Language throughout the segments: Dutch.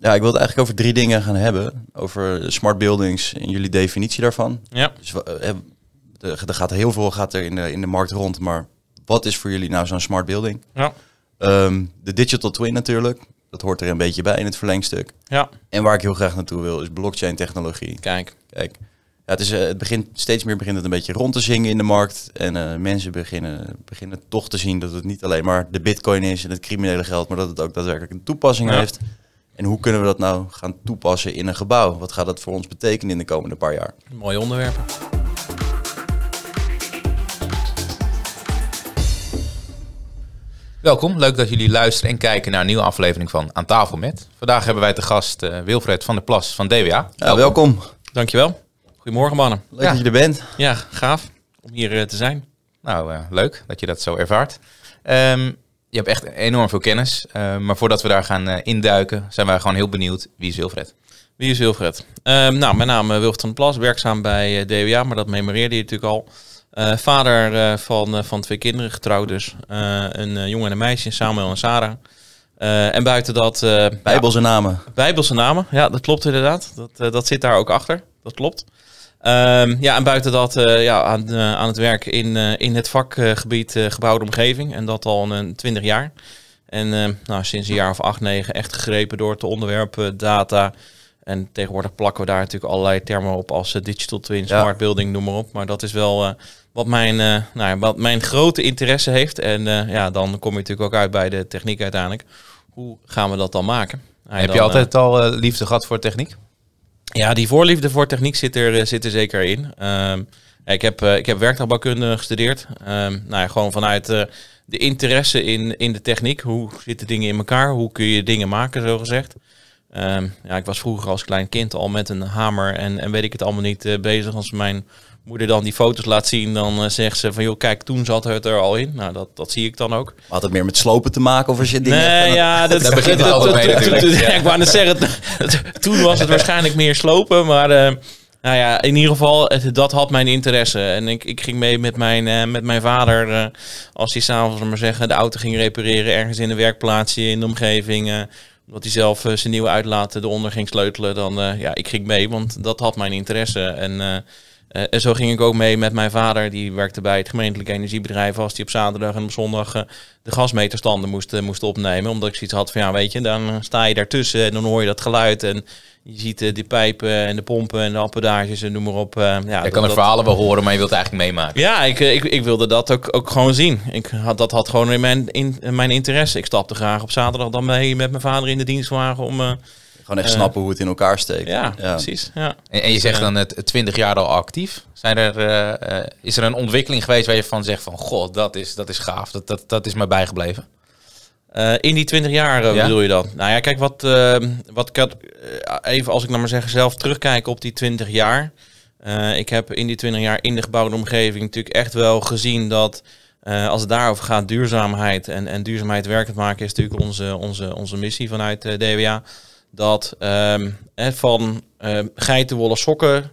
Ja, ik wil het eigenlijk over drie dingen gaan hebben. Over smart buildings en jullie definitie daarvan. Ja. Dus eh, eh, er gaat heel veel gaat er in de, in de markt rond, maar wat is voor jullie nou zo'n smart building? Ja. Ehm, de digital twin natuurlijk. Dat hoort er een beetje bij in het verlengstuk. Ja. En waar ik heel graag naartoe wil is blockchain technologie. Kijk. Kijk. Ja, het, is, eh, het begint steeds meer begint het een beetje rond te zingen in de markt. En mensen beginnen, beginnen toch te zien dat het niet alleen maar de bitcoin is en het criminele geld, maar dat het ook daadwerkelijk een toepassing heeft. En hoe kunnen we dat nou gaan toepassen in een gebouw? Wat gaat dat voor ons betekenen in de komende paar jaar? Mooie onderwerpen. Welkom, leuk dat jullie luisteren en kijken naar een nieuwe aflevering van Aan tafel met. Vandaag hebben wij te gast eh, Wilfred van der Plas van DWA. Welkom. welkom. Dankjewel. Goedemorgen mannen. Leuk dat je er bent. Ja, gaaf om hier eh, te zijn. Nou, eh, leuk dat je dat zo ervaart. Um, je hebt echt enorm veel kennis. Eh, maar voordat we daar gaan eh, induiken, zijn wij gewoon heel benieuwd. Wie is Wilfred? Wie is Wilfred? Ehm, nou, mijn naam is eh, Wilfred van Plas, werkzaam bij DWA, maar dat memoreerde je natuurlijk al. vader van, van twee kinderen, getrouwd dus. een jongen en een meisje, Samuel en Sarah. en buiten dat... Bijbelse namen. Bijbelse namen, ja, dat klopt inderdaad. Dat, dat zit daar ook achter, dat klopt. Ehm, ja, en buiten dat eh, ja, aan, eh, aan, het werk in, eh, in het vakgebied gebouwde omgeving. En dat al een twintig jaar. En ehm, nou, sinds een jaar of acht, negen echt gegrepen door het onderwerp data. En tegenwoordig plakken we daar natuurlijk allerlei termen op als digital twin, smart building, noem maar op. Maar dat is wel wat, mijn, nou, wat mijn grote interesse heeft. En ja, dan kom je natuurlijk ook uit bij de techniek uiteindelijk. Hoe gaan we dat dan maken? Nou, Heb je altijd al liefde gehad voor techniek? Ja, die voorliefde voor techniek zit er, eh, zit er zeker in. Ehm, ik heb, eh, ik heb werktuigbouwkunde gestudeerd. Ehm, nou ja, gewoon vanuit eh, de interesse in, in de techniek. Hoe zitten dingen in elkaar? Hoe kun je dingen maken, zo gezegd? Ehm, ja, ik was vroeger als klein kind al met een hamer en, en weet ik het allemaal niet bezig. Als mijn moeder dan die foto's laat zien, dan eh, zegt ze van joh, kijk, toen zat het er al in. Nou, dat, dat zie ik dan ook. Had het meer met slopen te maken of als je dingen. Nee, ja, dat, begint al altijd mee Ik wou net zeggen, toen was het waarschijnlijk meer slopen, maar eh, nou ja, in ieder geval, dat had mijn interesse. En ik, ik ging mee met mijn, eh, met mijn vader, als hij s'avonds, maar zeggen, de auto ging repareren ergens in de werkplaatsje, in de omgeving omdat hij zelf zijn nieuwe uitlaten eronder ging sleutelen. Dan, ja, ik ging mee, want dat had mijn interesse. En uh, eh, en zo ging ik ook mee met mijn vader, die werkte bij het gemeentelijk energiebedrijf, als die op zaterdag en op zondag eh, de gasmeterstanden moest, eh, moest opnemen. Omdat ik zoiets had van, ja weet je, dan sta je daartussen en dan hoor je dat geluid en je ziet die pijpen en de pompen en de appendages en noem maar op. ja, je kan er verhalen wel horen, maar je wilt eigenlijk meemaken. Ja, ik, ik, ik wilde dat ook, ook gewoon zien. Ik had, dat had gewoon in mijn, in, in mijn interesse. Ik stapte graag op zaterdag dan mee met mijn vader in de dienstwagen om gewoon echt snappen hoe het in elkaar steekt. Ja, precies. Ja. En, je zegt dan het 20 jaar al actief. Zijn er, eh, eh, is er een ontwikkeling geweest waar je van zegt van... God, dat is, dat is gaaf. Dat, dat, dat is mij bijgebleven. Eh, in die 20 jaar bedoel je dan? Nou ja, kijk, wat, wat ik had, even als ik nou maar zeg zelf terugkijk op die 20 jaar. ik heb in die 20 jaar in de gebouwde omgeving natuurlijk echt wel gezien dat als het daarover gaat, duurzaamheid en, en duurzaamheid werkend maken is natuurlijk onze, onze, onze missie vanuit DWA dat ehm, van um, geitenwolle sokken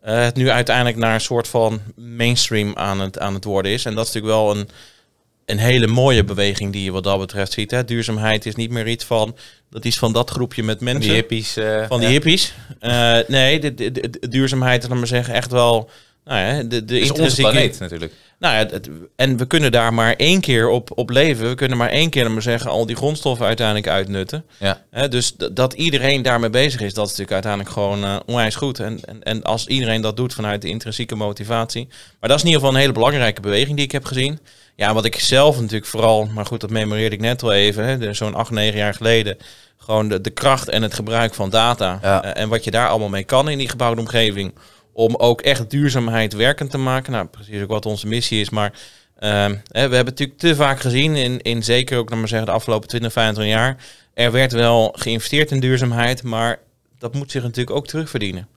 eh, het nu uiteindelijk naar een soort van mainstream aan het, aan het worden is. En dat is natuurlijk wel een, een hele mooie beweging die je wat dat betreft ziet. Hè. Duurzaamheid is niet meer iets van dat is van dat groepje met mensen. Die hippies. van die hippies. Eh, eh, nee, de, de, de, duurzaamheid, laten zeggen, echt wel nou ja, de, de is onze planeet natuurlijk. Nou ja, en we kunnen daar maar één keer op, op leven. We kunnen maar één keer, maar zeggen, al die grondstoffen uiteindelijk uitnutten. Ja. dus dat iedereen daarmee bezig is, dat is natuurlijk uiteindelijk gewoon uh, onwijs goed. En, en, en als iedereen dat doet vanuit de intrinsieke motivatie. Maar dat is in ieder geval een hele belangrijke beweging die ik heb gezien. Ja, wat ik zelf natuurlijk vooral, maar goed, dat memoreerde ik net al even, zo'n acht, negen jaar geleden. Gewoon de, de kracht en het gebruik van data. Eh, en wat je daar allemaal mee kan in die gebouwde omgeving om ook echt duurzaamheid werkend te maken. Nou, precies ook wat onze missie is, maar ehm, we hebben natuurlijk te vaak gezien, in, in zeker ook, maar zeggen, de afgelopen 20, 25 jaar, er werd wel geïnvesteerd in duurzaamheid, maar dat moet zich natuurlijk ook terugverdienen.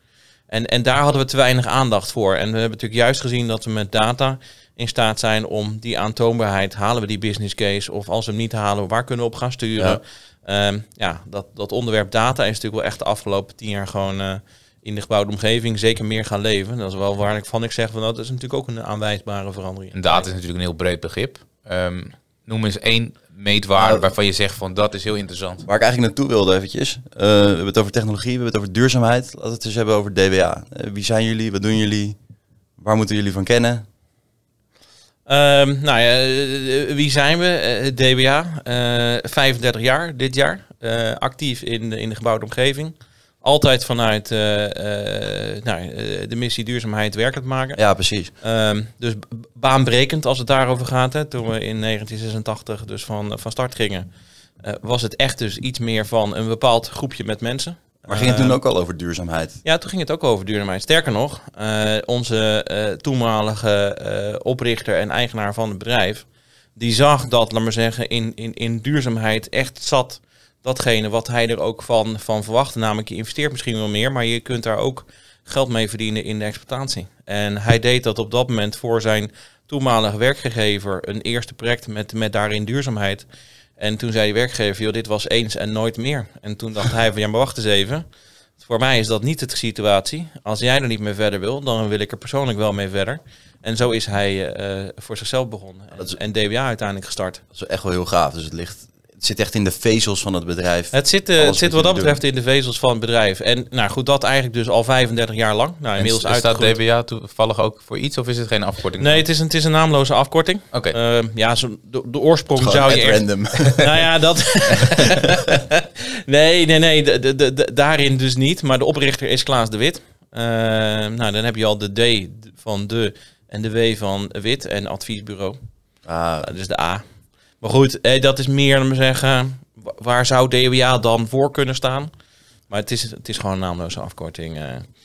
En, en daar hadden we te weinig aandacht voor. En we hebben natuurlijk juist gezien dat we met data in staat zijn om die aantoonbaarheid, halen we die business case, of als we hem niet halen, waar kunnen we op gaan sturen? Ja, ehm, ja dat, dat onderwerp data is natuurlijk wel echt de afgelopen tien jaar gewoon... Eh, in de gebouwde omgeving zeker meer gaan leven. Dat is wel waar ik van ik zeg van dat is natuurlijk ook een aanwijsbare verandering. En data is natuurlijk een heel breed begrip. Ehm, noem eens één meetwaarde nou, waarvan je zegt van dat is heel interessant. Waar ik eigenlijk naartoe wilde eventjes. Eh, we hebben het over technologie, we hebben het over duurzaamheid. Laten we het eens hebben over DWA. Eh, wie zijn jullie? Wat doen jullie? Waar moeten jullie van kennen? Ehm, nou ja, eh, wie zijn we? DBA, 35 jaar dit jaar. actief in de, in de gebouwde omgeving altijd vanuit eh, eh, nou, eh, de missie duurzaamheid werkend maken. Ja, precies. Ehm, dus baanbrekend als het daarover gaat. Hè. Toen we in 1986 dus van, van start gingen, was het echt dus iets meer van een bepaald groepje met mensen. Maar ging het toen ehm, ook al over duurzaamheid? Ja, toen ging het ook over duurzaamheid. Sterker nog, onze toenmalige oprichter en eigenaar van het bedrijf, die zag dat, laat maar zeggen, in, in, in duurzaamheid echt zat datgene wat hij er ook van, van verwacht. Namelijk, je investeert misschien wel meer, maar je kunt daar ook geld mee verdienen in de exploitatie. En hij deed dat op dat moment voor zijn toenmalige werkgever een eerste project met, met daarin duurzaamheid. En toen zei die werkgever, joh, dit was eens en nooit meer. En toen dacht hij van, ja, maar wacht eens even. Voor mij is dat niet de situatie. Als jij er niet mee verder wil, dan wil ik er persoonlijk wel mee verder. En zo is hij eh, voor zichzelf begonnen. En, is, en, DBA uiteindelijk gestart. Dat is echt wel heel gaaf. Dus het ligt het zit echt in de vezels van het bedrijf. Het zit, eh, het zit wat dat betreft in de vezels van het bedrijf. En nou goed, dat eigenlijk dus al 35 jaar lang. Nou, inmiddels Staat DBA toevallig ook voor iets of is het geen afkorting? Nee, het is een, het is een naamloze afkorting. Oké. Ehm, ja, zo, de, oorsprong zou je. Echt, random. nou ja, dat. nee, nee, nee. De, de, daarin dus niet. Maar de oprichter is Klaas de Wit. Ehm, nou, dan heb je al de D van de en de W van wit en adviesbureau. Ah. dus de A. Maar goed, eh, dat is meer om zeggen, waar zou DWA dan voor kunnen staan? Maar het is, het is gewoon een naamloze afkorting. Eh.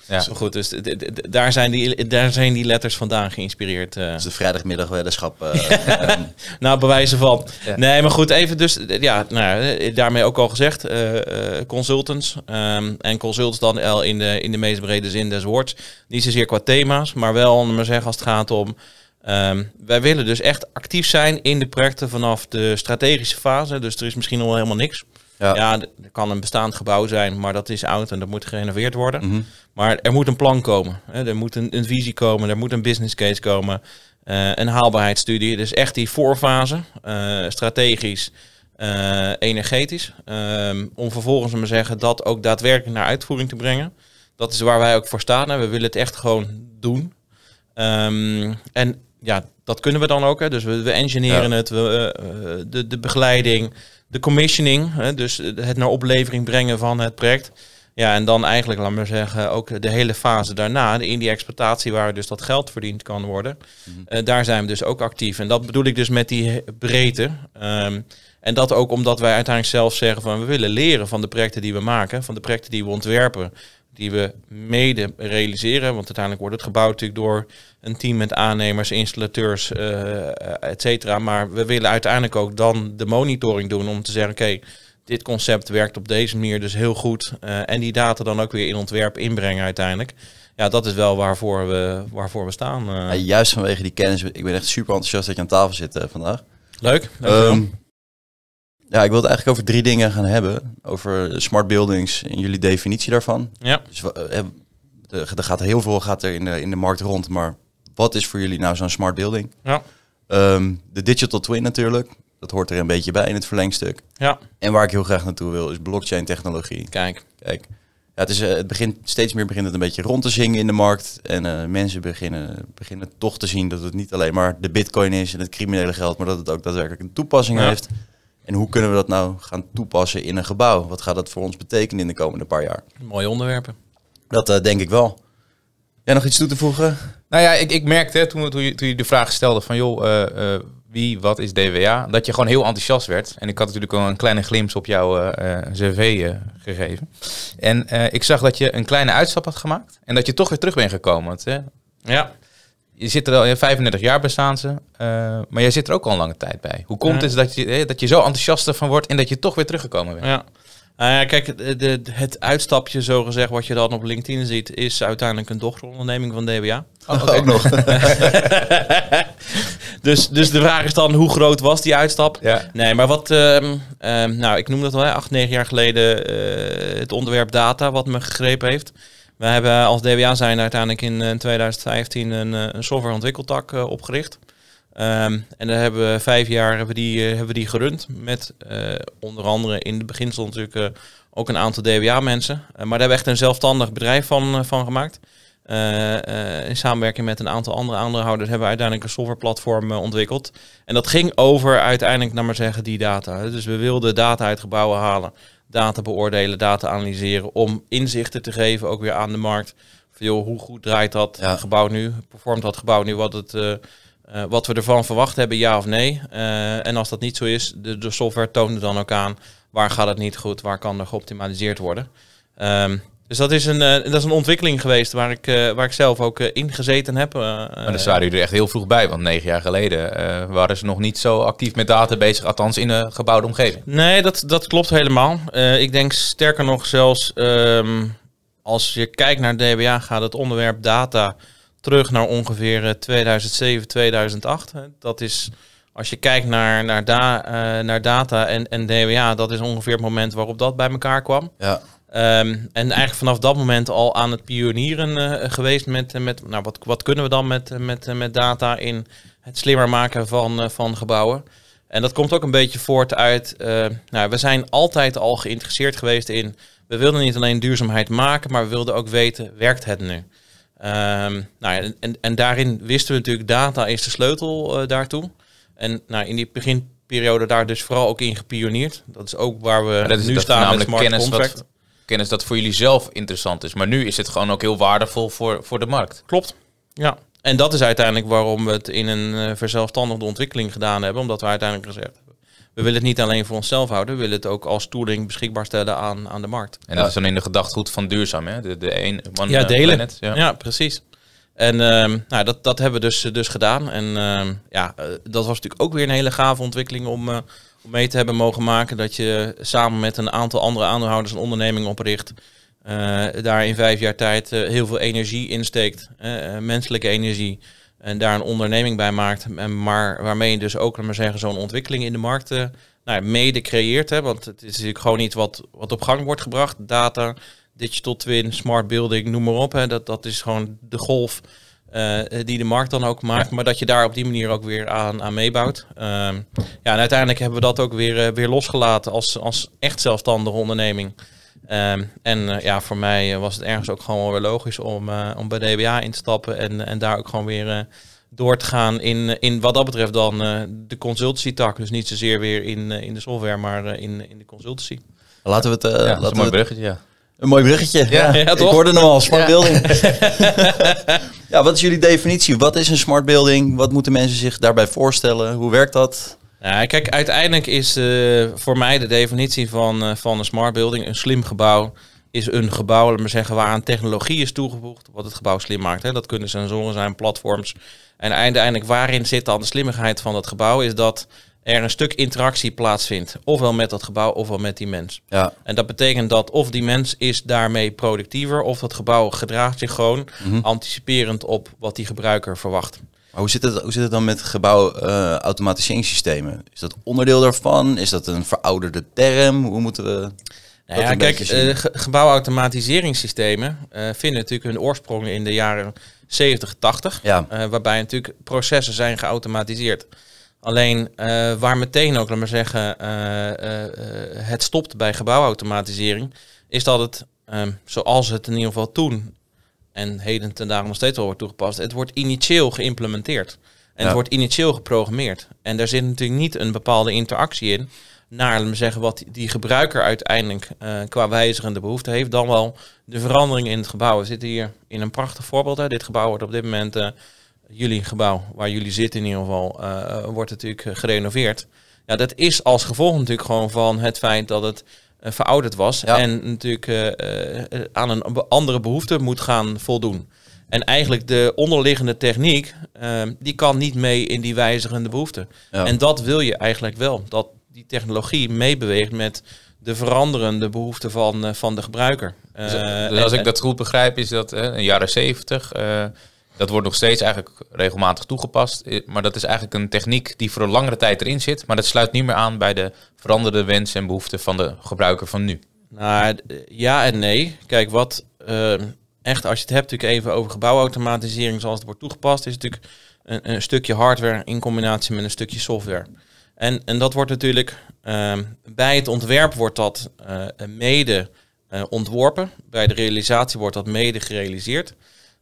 Ja. Zo goed, dus daar zijn, die, daar zijn die letters vandaan geïnspireerd. Eh. Dus de vrijdagmiddagwetenschap. Uh, eh. nou, bewijzen van. Nee, maar goed, even dus, ja, nou, eh, daarmee ook al gezegd, consultants. Ehm, en consultants dan in de, in de meest brede zin des woords. Niet zozeer qua thema's, maar wel, om maar zeggen, als het gaat om Ehm, wij willen dus echt actief zijn in de projecten vanaf de strategische fase. Dus er is misschien nog helemaal niks. Ja, er kan een bestaand gebouw zijn, maar dat is oud en dat moet gerenoveerd worden. Mhm. Maar er moet een plan komen. Hè. Er moet een, een, visie komen, er moet een business case komen. Eh, een haalbaarheidsstudie. Dus echt die voorfase, eh, strategisch, uh, energetisch. Ehm, om vervolgens maar zeggen dat ook daadwerkelijk naar uitvoering te brengen. Dat is waar wij ook voor staan. Hè. We willen het echt gewoon doen. Ehm, en ja, dat kunnen we dan ook. Hè. Dus we, we engineeren het, we, eh, eh, de, de begeleiding, de commissioning. Hè, dus het naar oplevering brengen van het project. Ja, en dan eigenlijk, laat maar zeggen, ook de hele fase daarna, in die exploitatie waar dus dat geld verdiend kan worden, mhm. eh, daar zijn we dus ook actief. En dat bedoel ik dus met die breedte. Ehm, en dat ook omdat wij uiteindelijk zelf zeggen van we willen leren van de projecten die we maken, van de projecten die we ontwerpen die we mede realiseren. Want uiteindelijk wordt het gebouwd natuurlijk door een team met aannemers, installateurs, uh, et cetera. Maar we willen uiteindelijk ook dan de monitoring doen om te zeggen, oké, dit concept werkt op deze manier dus heel goed. Eh, en die data dan ook weer in ontwerp inbrengen uiteindelijk. Ja, dat is wel waarvoor we, waarvoor we staan. Ja, juist vanwege die kennis. Ik ben echt super enthousiast dat je aan tafel zit vandaag. Leuk. Ja, ik wil het eigenlijk over drie dingen gaan hebben. Over smart buildings en jullie definitie daarvan. Ja. Dus, eh, eh, er gaat heel veel gaat er in, de, in de markt rond, maar wat is voor jullie nou zo'n smart building? Ja. Ehm, de digital twin natuurlijk, dat hoort er een beetje bij in het verlengstuk. Ja. En waar ik heel graag naartoe wil is blockchain technologie. Kijk. Kijk. Ja, het, is, eh, het begint steeds meer begint het een beetje rond te zingen in de markt. En mensen beginnen, beginnen toch te zien dat het niet alleen maar de bitcoin is en het criminele geld, maar dat het ook daadwerkelijk een toepassing heeft. En hoe kunnen we dat nou gaan toepassen in een gebouw? Wat gaat dat voor ons betekenen in de komende paar jaar? Mooie onderwerpen. Dat eh, denk ik wel. Jij nog iets toe te voegen? Nou ja, ik, ik merkte toen, toen, je, toen je de vraag stelde van joh, eh, eh, wie, wat is DWA? Dat je gewoon heel enthousiast werd. En ik had natuurlijk al een kleine glimp op jouw cv gegeven. En ik zag dat je een kleine uitstap had gemaakt. En dat je toch weer terug bent gekomen. hè, ja je zit er al, 35 jaar bestaan ze, eh, maar jij zit er ook al een lange tijd bij. Hoe komt het dat je, dat je zo enthousiast ervan wordt en dat je toch weer teruggekomen bent? Ja. Nou kijk, de, het uitstapje, zo gezegd, wat je dan op LinkedIn ziet, is uiteindelijk een dochteronderneming van DBA. Oh, Ook nog. dus, dus de vraag is dan, hoe groot was die uitstap? Ja. Nee, maar wat, ehm, ehm, nou, ik noem dat al, acht, negen jaar geleden, eh, het onderwerp data, wat me gegrepen heeft. We hebben eh, als DWA zijn uiteindelijk in 2015 eh, een, eh, een softwareontwikkeltak opgericht. Ehm, en daar hebben we vijf jaar hebben die, hebben die gerund. Met onder andere in het beginsel natuurlijk ook een aantal DWA-mensen. maar daar hebben we echt een zelfstandig bedrijf van, van gemaakt. in samenwerking met een aantal andere aandeelhouders hebben we uiteindelijk een softwareplatform ontwikkeld. En dat ging over uiteindelijk, naar maar zeggen, die data. Dus we wilden data uit gebouwen halen data beoordelen, data analyseren, om inzichten te geven ook weer aan de markt. Van, joh, hoe goed draait dat gebouw nu? Performt dat gebouw nu wat, het, eh, eh, wat we ervan verwacht hebben, ja of nee? Eh, en als dat niet zo is, de, software toont dan ook aan waar gaat het niet goed, waar kan er geoptimaliseerd worden. Ehm, dus dat is, een, eh, dat is een ontwikkeling geweest waar ik, eh, waar ik zelf ook uh, in gezeten heb. maar dan waren jullie er echt heel vroeg bij, want negen jaar geleden waren ze nog niet zo actief met data bezig, althans in een gebouwde omgeving. Nee, dat, dat klopt helemaal. ik denk sterker nog zelfs, ehm, als je kijkt naar DBA, gaat het onderwerp data terug naar ongeveer 2007, 2008. Dat is, als je kijkt naar, naar, naar data en, en DBA, dat is ongeveer het moment waarop dat bij elkaar kwam. Ja. Ehm, en eigenlijk vanaf dat moment al aan het pionieren eh, geweest met, eh, met nou, wat, wat kunnen we dan met, eh, met, met data in het slimmer maken van, van gebouwen. En dat komt ook een beetje voort uit, nou, we zijn altijd al geïnteresseerd geweest in, we wilden niet alleen duurzaamheid maken, maar we wilden ook weten, werkt het nu? Ehm, nou, en, en daarin wisten we natuurlijk, data is de sleutel daartoe. En nou, in die beginperiode daar dus vooral ook in gepioneerd. Dat is ook waar we nu staan met smart contract. Wat, kennis dat voor jullie zelf interessant is. Maar nu is het gewoon ook heel waardevol voor, voor de markt. Klopt. Ja. En dat is uiteindelijk waarom we het in een eh, verzelfstandigde ontwikkeling gedaan hebben. Omdat we uiteindelijk gezegd hebben. We willen het niet alleen voor onszelf houden, we willen het ook als tooling beschikbaar stellen aan, aan de markt. En dat is dan in de gedachtegoed van duurzaam, hè? De, de een, one, ja, eh, delen. Planet, ja. ja, precies. En ehm, nou, dat, dat hebben we dus, eh, dus gedaan. En ehm, ja, dat was natuurlijk ook weer een hele gave ontwikkeling om, om mee te hebben mogen maken dat je samen met een aantal andere aandeelhouders een onderneming opricht. Eh, daar in vijf jaar tijd eh, heel veel energie insteekt, uh, eh, menselijke energie. En daar een onderneming bij maakt. En maar waarmee je dus ook maar zeggen, zo'n ontwikkeling in de markten nou, ja, mede creëert. Hè, want het is natuurlijk gewoon iets wat, wat op gang wordt gebracht. Data, digital twin, smart building, noem maar op. Hè, dat, dat is gewoon de golf eh, eh, die de markt dan ook maakt, maar dat je daar op die manier ook weer aan, aan meebouwt. Ehm, ja, en uiteindelijk hebben we dat ook weer, eh, weer losgelaten als, als echt zelfstandige onderneming. Ehm, en ja, voor mij was het ergens ook gewoon wel weer logisch om, om bij DBA in te stappen en, en daar ook gewoon weer door te gaan in, in wat dat betreft dan de consultancy-tak. Dus niet zozeer weer in, in de software, maar in, in de consultancy. Laten we het... een mooi bruggetje, ja. Een mooi bruggetje, ja. ja. Ik hoorde hem al, smart Ja, wat is jullie definitie? Wat is een smart building? Wat moeten mensen zich daarbij voorstellen? Hoe werkt dat? Ja, kijk, uiteindelijk is eh, voor mij de definitie van, eh, van een smart building een slim gebouw. Is een gebouw, laten we zeggen, technologie is toegevoegd, wat het gebouw slim maakt. Hè. Dat kunnen sensoren zijn, platforms. En uiteindelijk, waarin zit dan de slimmigheid van dat gebouw? Is dat er een stuk interactie plaatsvindt. Ofwel met dat gebouw, ofwel met die mens. Ja. En dat betekent dat of die mens is daarmee productiever, of dat gebouw gedraagt zich gewoon mhm. anticiperend op wat die gebruiker verwacht. Maar hoe zit het, hoe zit het dan met gebouwautomatiseringssystemen? Eh, is dat onderdeel daarvan? Is dat een verouderde term? Hoe moeten we. Nou ja, kijk, uh, gebouwautomatiseringssystemen uh, vinden natuurlijk hun oorsprong in de jaren 70, 80. waarbij natuurlijk processen zijn geautomatiseerd. Alleen eh, waar meteen ook, laat maar zeggen, eh, eh, het stopt bij gebouwautomatisering, is dat het, ehm, zoals het in ieder geval toen en heden ten dagen nog steeds wel wordt toegepast, het wordt initieel geïmplementeerd. En het wordt initieel geprogrammeerd. En daar zit natuurlijk niet een bepaalde interactie in naar we zeggen, wat die gebruiker uiteindelijk qua wijzigende behoefte heeft, dan wel de verandering in het gebouw. We zitten hier in een prachtig voorbeeld. Hè. Dit gebouw wordt op dit moment jullie gebouw, waar jullie zitten in ieder geval, uh, wordt natuurlijk gerenoveerd. Ja, dat is als gevolg natuurlijk gewoon van het feit dat het eh, verouderd was en natuurlijk eh, aan een andere behoefte moet gaan voldoen. En eigenlijk de onderliggende techniek, ehm, die kan niet mee in die wijzigende behoeften. En dat wil je eigenlijk wel, dat die technologie meebeweegt met de veranderende behoeften van, van de gebruiker. Dus, dus als ik dat goed begrijp, is dat in de jaren zeventig dat wordt nog steeds eigenlijk regelmatig toegepast. Eh, maar dat is eigenlijk een techniek die voor een langere tijd erin zit. Maar dat sluit niet meer aan bij de veranderde wensen en behoeften van de gebruiker van nu. Nou, ja en nee. Kijk, wat ehm, echt, als je het hebt natuurlijk even over gebouwautomatisering zoals het wordt toegepast, is natuurlijk een, een stukje hardware in combinatie met een stukje software. En, en dat wordt natuurlijk ehm, bij het ontwerp wordt dat eh, mede eh, ontworpen, bij de realisatie wordt dat mede gerealiseerd.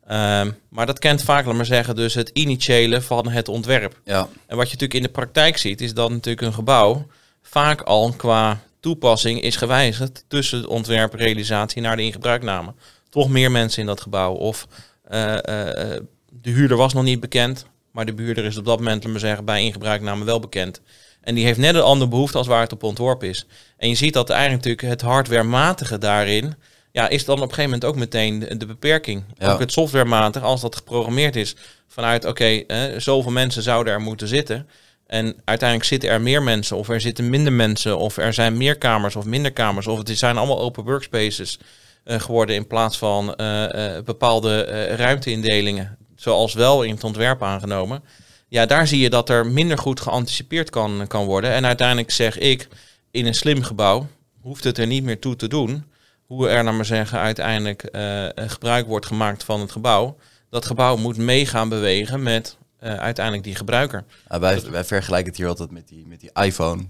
Ehm, maar dat kent vaak, maar zeggen, dus het initiële van het ontwerp. Ja. En wat je natuurlijk in de praktijk ziet, is dat natuurlijk een gebouw vaak al qua toepassing is gewijzigd tussen het ontwerp, realisatie naar de ingebruikname. Toch meer mensen in dat gebouw. Of eh, eh, eh, de huurder was nog niet bekend, maar de buurder is op dat moment, laat maar zeggen, bij ingebruikname wel bekend. En die heeft net een andere behoefte als waar het op ontworpen is. En je ziet dat eigenlijk natuurlijk het hardwarematige daarin ja, is dan op een gegeven moment ook meteen de, beperking. Ook het softwarematig, als dat geprogrammeerd is vanuit, oké, okay, zoveel mensen zouden er moeten zitten. En uiteindelijk zitten er meer mensen, of er zitten minder mensen, of er zijn meer kamers of minder kamers, of het zijn allemaal open workspaces eh, geworden in plaats van eh, eh, bepaalde ruimteindelingen, zoals wel in het ontwerp aangenomen. Ja, daar zie je dat er minder goed geanticipeerd kan, kan worden. En uiteindelijk zeg ik, in een slim gebouw hoeft het er niet meer toe te doen hoe er, naar maar zeggen, uiteindelijk eh, eh, gebruik wordt gemaakt van het gebouw. Dat gebouw moet mee gaan bewegen met eh, uiteindelijk die gebruiker. Ah, wij, vergelijken het hier altijd met die, met die iPhone.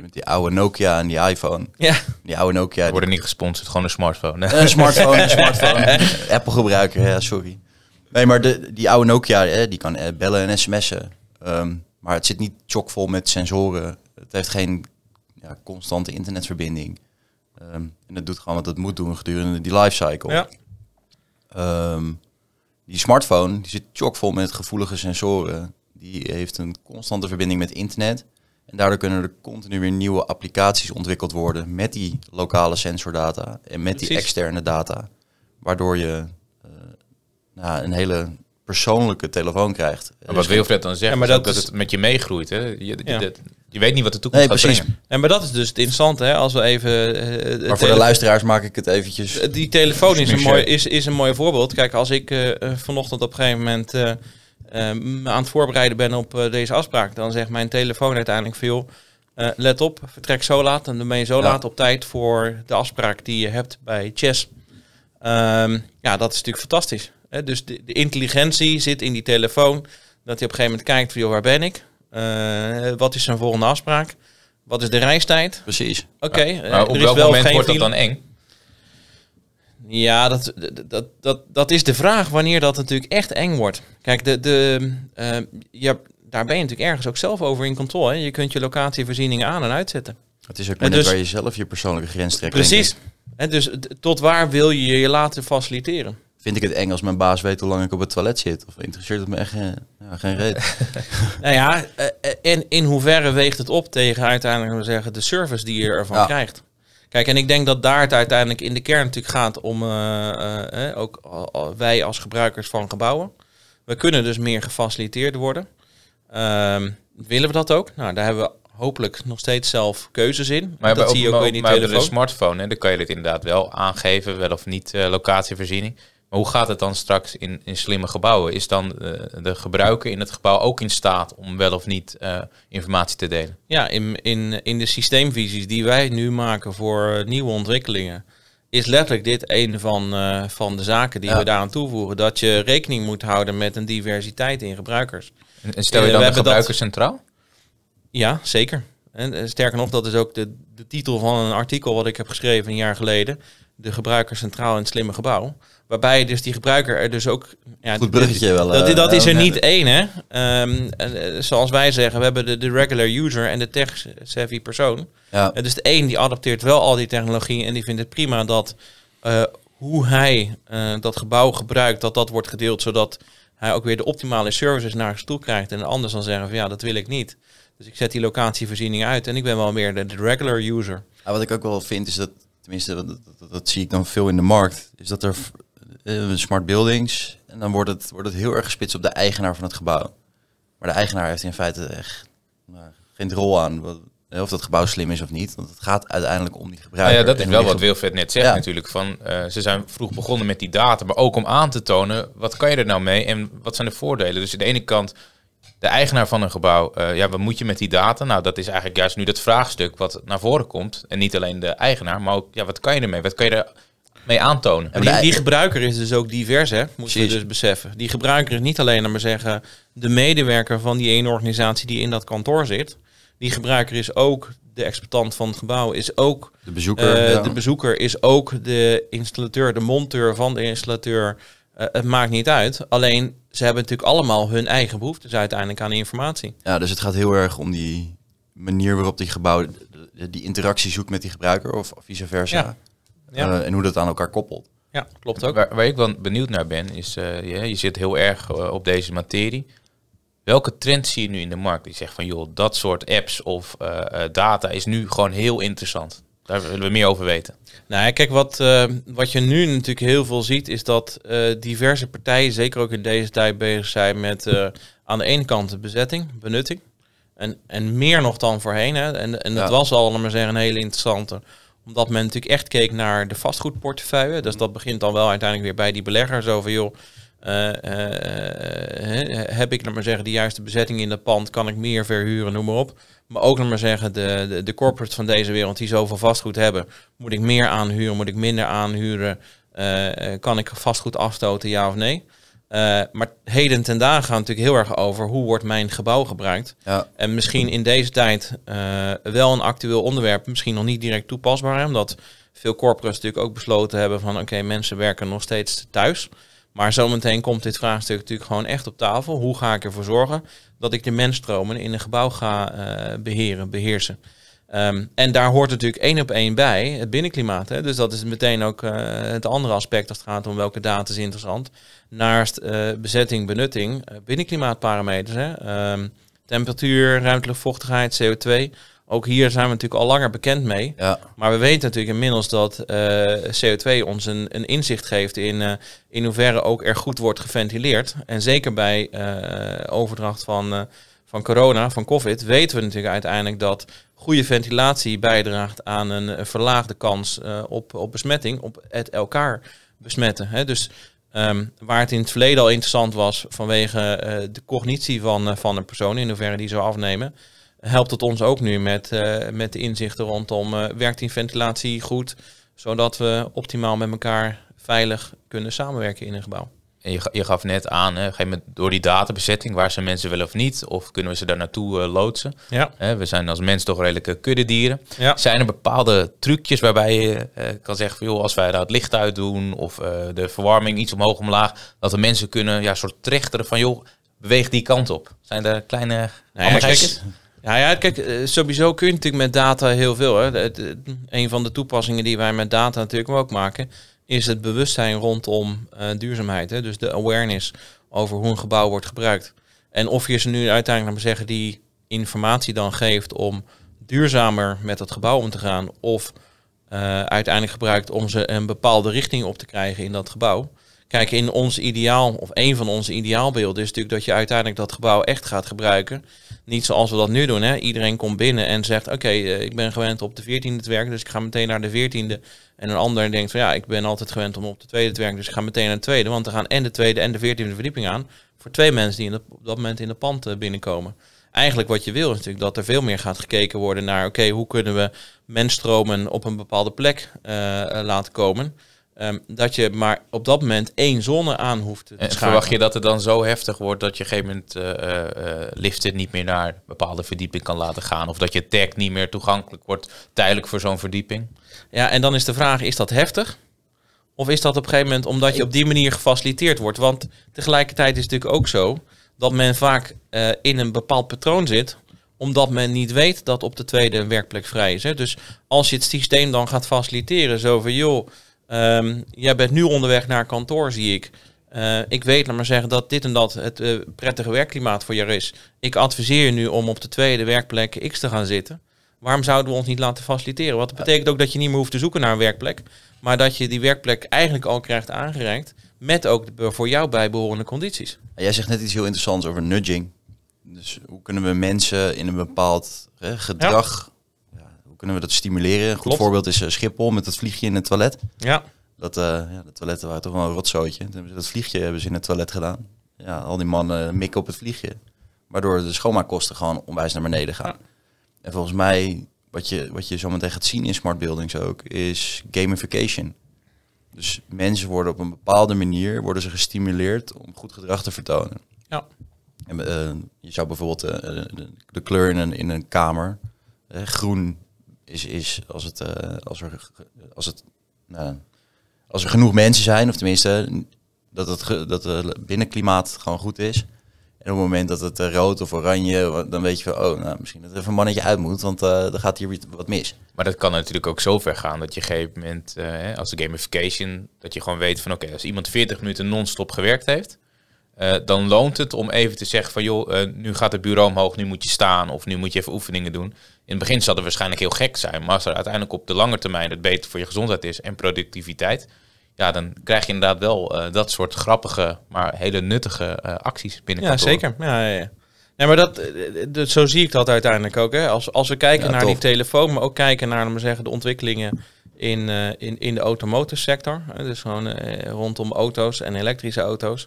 Met die oude Nokia en die iPhone. Ja. Die oude Nokia. worden niet gesponsord, gewoon een smartphone. Een smartphone, een smartphone. Apple gebruiker, ja, sorry. Nee, maar de, die oude Nokia, hè, die kan bellen en sms'en. Ehm, maar het zit niet chockvol met sensoren. Het heeft geen ja, constante internetverbinding. Ehm, en het doet gewoon wat het moet doen gedurende die lifecycle. Ja. Ehm, die smartphone die zit chockvol met gevoelige sensoren. Die heeft een constante verbinding met internet. En daardoor kunnen er continu weer nieuwe applicaties ontwikkeld worden met die lokale sensordata en met die externe data. Waardoor je eh, nou, een hele persoonlijke telefoon krijgt. Maar wat dus- Fred dan zeggen? maar dat, dat, het met je meegroeit. Hè? ja je weet niet wat de toekomst nee, gaat precies. brengen. En maar dat is dus het interessante, hè? als we even... Eh, maar voor de luisteraars maak ik het eventjes... Eh, die telefoon is een, mooi, is, is een mooi voorbeeld. Kijk, als ik eh, vanochtend op een gegeven moment uh, aan het voorbereiden ben op deze afspraak, dan zegt mijn telefoon uiteindelijk veel... let op, vertrek zo laat en dan ben je zo laat op tijd voor de afspraak die je hebt bij Chess. Um, ja, dat is natuurlijk fantastisch. Hè? Dus de, de intelligentie zit in die telefoon. Dat hij op een gegeven moment kijkt, van, joh, waar ben ik? Eh, wat is zijn volgende afspraak? Wat is de reistijd? Precies. Oké. Eh, maar op welk moment wordt dat dan eng? Ja, dat, dat, dat, dat is de vraag wanneer dat natuurlijk echt eng wordt. Kijk, de, de, uh, daar ben je natuurlijk ergens ook zelf over in controle. Je kunt je locatievoorzieningen aan en uitzetten. Het is ook net dus- waar je zelf je persoonlijke grens trekt. Precies. En dus tot waar wil je je laten faciliteren? Vind ik het eng als mijn baas weet hoe lang ik op het toilet zit? Of interesseert het me echt geen nou ja, en eh, eh, in hoeverre weegt het op tegen uiteindelijk we zeggen, de service die je ervan krijgt? Kijk, en ik denk dat daar het uiteindelijk in de kern natuurlijk gaat om eh, ook wij als gebruikers van gebouwen. We kunnen dus meer gefaciliteerd worden. Um, willen we dat ook? Nou, daar hebben we hopelijk nog steeds zelf keuzes in. Maar dat zie je ook in die telefoon. smartphone, hè, dan kan je het inderdaad wel aangeven, wel of niet uh, locatievoorziening. Maar hoe gaat het dan straks in, in slimme gebouwen? Is dan eh, de gebruiker in het gebouw ook in staat om wel of niet eh, informatie te delen? Ja, in, in, in de systeemvisies die wij nu maken voor eh, nieuwe ontwikkelingen, is letterlijk dit een van, van de zaken die we daaraan toevoegen. Dat je rekening moet houden met een diversiteit in gebruikers. En stel je dan de gebruiker centraal? Ja, zeker. En sterker nog, dat is ook de, de titel van een artikel wat ik heb geschreven een jaar geleden. De gebruiker centraal in het slimme gebouw. Waarbij dus die gebruiker er dus ook... Ja, Goed bruggetje wel. Dat, eh, dat is er niet één, hè. Ehm, eh, zoals wij zeggen, we hebben de, de regular user en de tech-savvy persoon. Ja. dus de één die adopteert wel al die technologie en die vindt het prima dat eh, hoe hij dat gebouw gebruikt, dat dat wordt gedeeld, zodat hij ook weer de optimale services naar zich toe krijgt. En anders dan zeggen van ja, dat wil ik niet. Dus ik zet die locatievoorziening uit en ik ben wel meer de, regular user. wat ik ook wel vind is dat, tenminste, dat zie ik dan veel in de markt, is dat er eh, smart buildings. En dan wordt het, wordt het heel erg gespitst op de eigenaar van het gebouw. Maar de eigenaar heeft in feite echt nou, geen rol aan eh, of dat gebouw slim is of niet. Want het gaat uiteindelijk om die nou gebruiker. ja, dat is wel wat Wilfred net zegt natuurlijk. Van, eh, ze zijn vroeg begonnen met die data, maar ook om aan te tonen... wat kan je er nou mee en wat zijn de voordelen? Dus aan de ene kant de eigenaar van een gebouw, ja, wat moet je met die data? Nou, dat is eigenlijk juist nu dat vraagstuk wat naar voren komt. En niet alleen de eigenaar, maar ook, ja, wat kan je ermee? Wat kan je er mee aantonen. En die, gebruiker is dus ook divers, hè? moet je dus beseffen. Die gebruiker is niet alleen maar zeggen de medewerker van die ene organisatie die in dat kantoor zit. Die gebruiker is ook de exploitant van het gebouw, is ook de bezoeker. Eh, de bezoeker is ook de installateur, de monteur van de installateur. Eh, het maakt niet uit. Alleen ze hebben natuurlijk allemaal hun eigen behoeftes uiteindelijk aan informatie. Ja, dus het gaat heel erg om die manier waarop die gebouw die interactie zoekt met die gebruiker of, of vice versa. Ja. Eh, en hoe dat aan elkaar koppelt. Ja, klopt ook. Waar, ik wel benieuwd naar ben, is eh, je, je, zit heel erg eh, op deze materie. Welke trend zie je nu in de markt die zegt van joh, dat soort apps of data is nu gewoon heel interessant? Daar willen we meer over weten. Nou, kijk, wat, wat je nu natuurlijk heel veel ziet, is dat diverse partijen, zeker ook in deze tijd, bezig zijn met aan de ene kant de bezetting, benutting. En, en meer nog dan voorheen. Hè? En, en dat was al, maar zeggen, een hele interessante omdat men natuurlijk echt keek naar de vastgoedportefeuille. Dus dat begint dan wel uiteindelijk weer bij die belegger. Zo joh, eh, eh, eh, heb ik, nog maar zeggen, de juiste bezetting in dat pand? Kan ik meer verhuren? Noem maar op. Maar ook, nog maar zeggen, de, de, de corporates van deze wereld die zoveel vastgoed hebben. Moet ik meer aanhuren? Moet ik minder aanhuren? kan ik vastgoed afstoten? Ja of nee? Eh, maar heden ten dagen gaan natuurlijk heel erg over hoe wordt mijn gebouw gebruikt. Ja. En misschien in deze tijd eh, wel een actueel onderwerp, misschien nog niet direct toepasbaar. Omdat veel corporates natuurlijk ook besloten hebben van oké, mensen werken nog steeds thuis. Maar zometeen komt dit vraagstuk natuurlijk gewoon echt op tafel. Hoe ga ik ervoor zorgen dat ik de menstromen in een gebouw ga eh, beheren, beheersen? Ehm, en daar hoort natuurlijk één op één bij het binnenklimaat. Hè? Dus dat is meteen ook eh, het andere aspect als het gaat om welke data is interessant. Naast eh, bezetting, benutting, eh, binnenklimaatparameters. Hè? Ehm, temperatuur, ruimtelijke vochtigheid, CO2. Ook hier zijn we natuurlijk al langer bekend mee. Ja. Maar we weten natuurlijk inmiddels dat CO2 ons een, een, inzicht geeft in, in hoeverre ook er goed wordt geventileerd. En zeker bij overdracht van van corona, van COVID, weten we natuurlijk uiteindelijk dat goede ventilatie bijdraagt aan een eh, verlaagde kans eh, op, op besmetting, op het elkaar besmetten. Hè. Dus ehm, waar het in het verleden al interessant was vanwege eh, de cognitie van, van een persoon, in hoeverre die zou afnemen, helpt het ons ook nu met, met de inzichten rondom werkt die ventilatie goed, zodat we optimaal met elkaar veilig kunnen samenwerken in een gebouw en je, je, gaf net aan, hè, moment, door die databezetting, waar zijn mensen wel of niet, of kunnen we ze daar naartoe eh, loodsen? Ja. we zijn als mens toch redelijke eh, kuddedieren. Zijn er bepaalde trucjes waarbij je eh, kan zeggen, van, joh, als wij daar het licht uit doen of de verwarming iets omhoog omlaag, dat de mensen kunnen ja, soort trechteren van, joh, beweeg die kant op. Zijn er kleine nou ja, kijk, ja, ja, kijk, sowieso kun je natuurlijk met data heel veel. Hè. Een van de toepassingen die wij met data natuurlijk ook maken, is het bewustzijn rondom eh, duurzaamheid. Hè? Dus de awareness over hoe een gebouw wordt gebruikt. En of je ze nu uiteindelijk we zeggen die informatie dan geeft om duurzamer met dat gebouw om te gaan. Of eh, uiteindelijk gebruikt om ze een bepaalde richting op te krijgen in dat gebouw. Kijk, in ons ideaal, of een van onze ideaalbeelden, is natuurlijk dat je uiteindelijk dat gebouw echt gaat gebruiken. Niet zoals we dat nu doen. Hè? Iedereen komt binnen en zegt: Oké, eh, ik ben gewend op de 14e te werken, dus ik ga meteen naar de 14e. En een ander denkt: van, Ja, ik ben altijd gewend om op de tweede te werken, dus ik ga meteen naar de tweede. Want er gaan en de tweede en de 14e verdieping aan. Voor twee mensen die op dat moment in de pand eh, binnenkomen. Eigenlijk wat je wil is natuurlijk dat er veel meer gaat gekeken worden naar: Oké, hoe kunnen we menstromen op een bepaalde plek eh, laten komen? Ehm, dat je maar op dat moment één zone aan hoeft te en Verwacht je dat het dan zo heftig wordt dat je op een gegeven moment uh, eh, uh, eh, eh, liften niet meer naar een bepaalde verdieping kan laten gaan? Of dat je tag niet meer toegankelijk wordt tijdelijk voor zo'n verdieping? Ja, en dan is de vraag, is dat heftig? Of is dat op een gegeven moment omdat je op die manier gefaciliteerd wordt? Want tegelijkertijd is het natuurlijk ook zo dat men vaak in een bepaald patroon zit omdat men niet weet dat op de tweede een werkplek vrij is. Hè? Dus als je het systeem dan gaat faciliteren, zo van joh, Ehm, jij bent nu onderweg naar kantoor, zie ik. Eh, ik weet, laat maar zeggen, dat dit en dat het eh, prettige werkklimaat voor jou is. Ik adviseer je nu om op de tweede werkplek X te gaan zitten. Waarom zouden we ons niet laten faciliteren? Wat dat betekent ook dat je niet meer hoeft te zoeken naar een werkplek. Maar dat je die werkplek eigenlijk al krijgt aangereikt. Met ook de voor jou bijbehorende condities. Jij zegt net iets heel interessants over nudging. Dus hoe kunnen we mensen in een bepaald hè, gedrag kunnen we dat stimuleren? Een goed voorbeeld is eh, Schiphol met het vliegje in het toilet. Ja. Dat, eh, ja, de toiletten waren toch wel een rotzootje. Dat vliegje hebben ze in het toilet gedaan. Ja, al die mannen mikken op het vliegje. Waardoor de schoonmaakkosten gewoon onwijs naar beneden gaan. En volgens mij, wat je, wat je zometeen gaat zien in smart buildings ook, is gamification. Dus mensen worden op een bepaalde manier worden ze gestimuleerd om goed gedrag te vertonen. Ja. En, eh, je zou bijvoorbeeld de, de, kleur in een, in een kamer, groen is, is als, het, eh, als, er, als, het, nou, als er genoeg mensen zijn, of tenminste dat het, dat het binnenklimaat gewoon goed is. En op het moment dat het eh, rood of oranje, dan weet je van, oh, nou, misschien dat er even een mannetje uit moet, want uh, eh, dan gaat hier wat mis. Maar dat kan natuurlijk ook zo ver gaan dat je op een gegeven moment, als de gamification, dat je gewoon weet van, oké, als iemand 40 minuten non-stop gewerkt heeft, eh, dan loont het om even te zeggen van joh, eh, nu gaat het bureau omhoog, nu moet je staan of nu moet je even oefeningen doen. In het begin zal het waarschijnlijk heel gek zijn, maar als er uiteindelijk op de lange termijn het beter voor je gezondheid is en productiviteit, ja, dan krijg je inderdaad wel eh, dat soort grappige, maar hele nuttige acties binnen. Ja, zeker. Ja, ja, ja. Nee, maar dat, dat, zo zie ik dat uiteindelijk ook. Hè. Als, als we kijken naar die telefoon, maar ook kijken naar zeggen, de ontwikkelingen in, in, in de automotorsector. Dus gewoon rondom auto's en elektrische auto's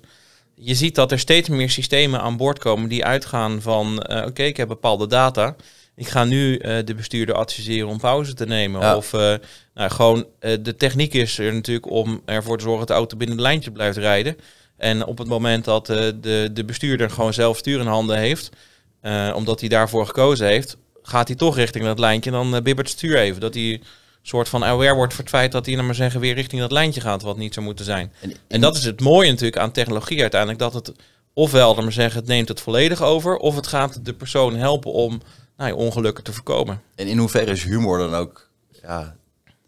je ziet dat er steeds meer systemen aan boord komen die uitgaan van eh, oké, ik heb bepaalde data. Ik ga nu eh, de bestuurder adviseren om pauze te nemen. Of eh, nou, gewoon de techniek is er natuurlijk om ervoor te zorgen dat de auto binnen het lijntje blijft rijden. En op het moment dat de, de bestuurder gewoon zelf stuur in handen heeft, omdat hij daarvoor gekozen heeft, gaat hij toch richting dat lijntje en dan bibbert stuur even. Dat hij soort van aware wordt voor het feit dat hij, naar maar zeggen, weer richting dat lijntje gaat, wat niet zou moeten zijn. En, dat is het mooie natuurlijk aan technologie uiteindelijk, dat het ofwel, dan maar zeggen, het neemt het volledig over, of het gaat de persoon helpen om nou ongelukken te voorkomen. En in hoeverre is humor dan ook ja,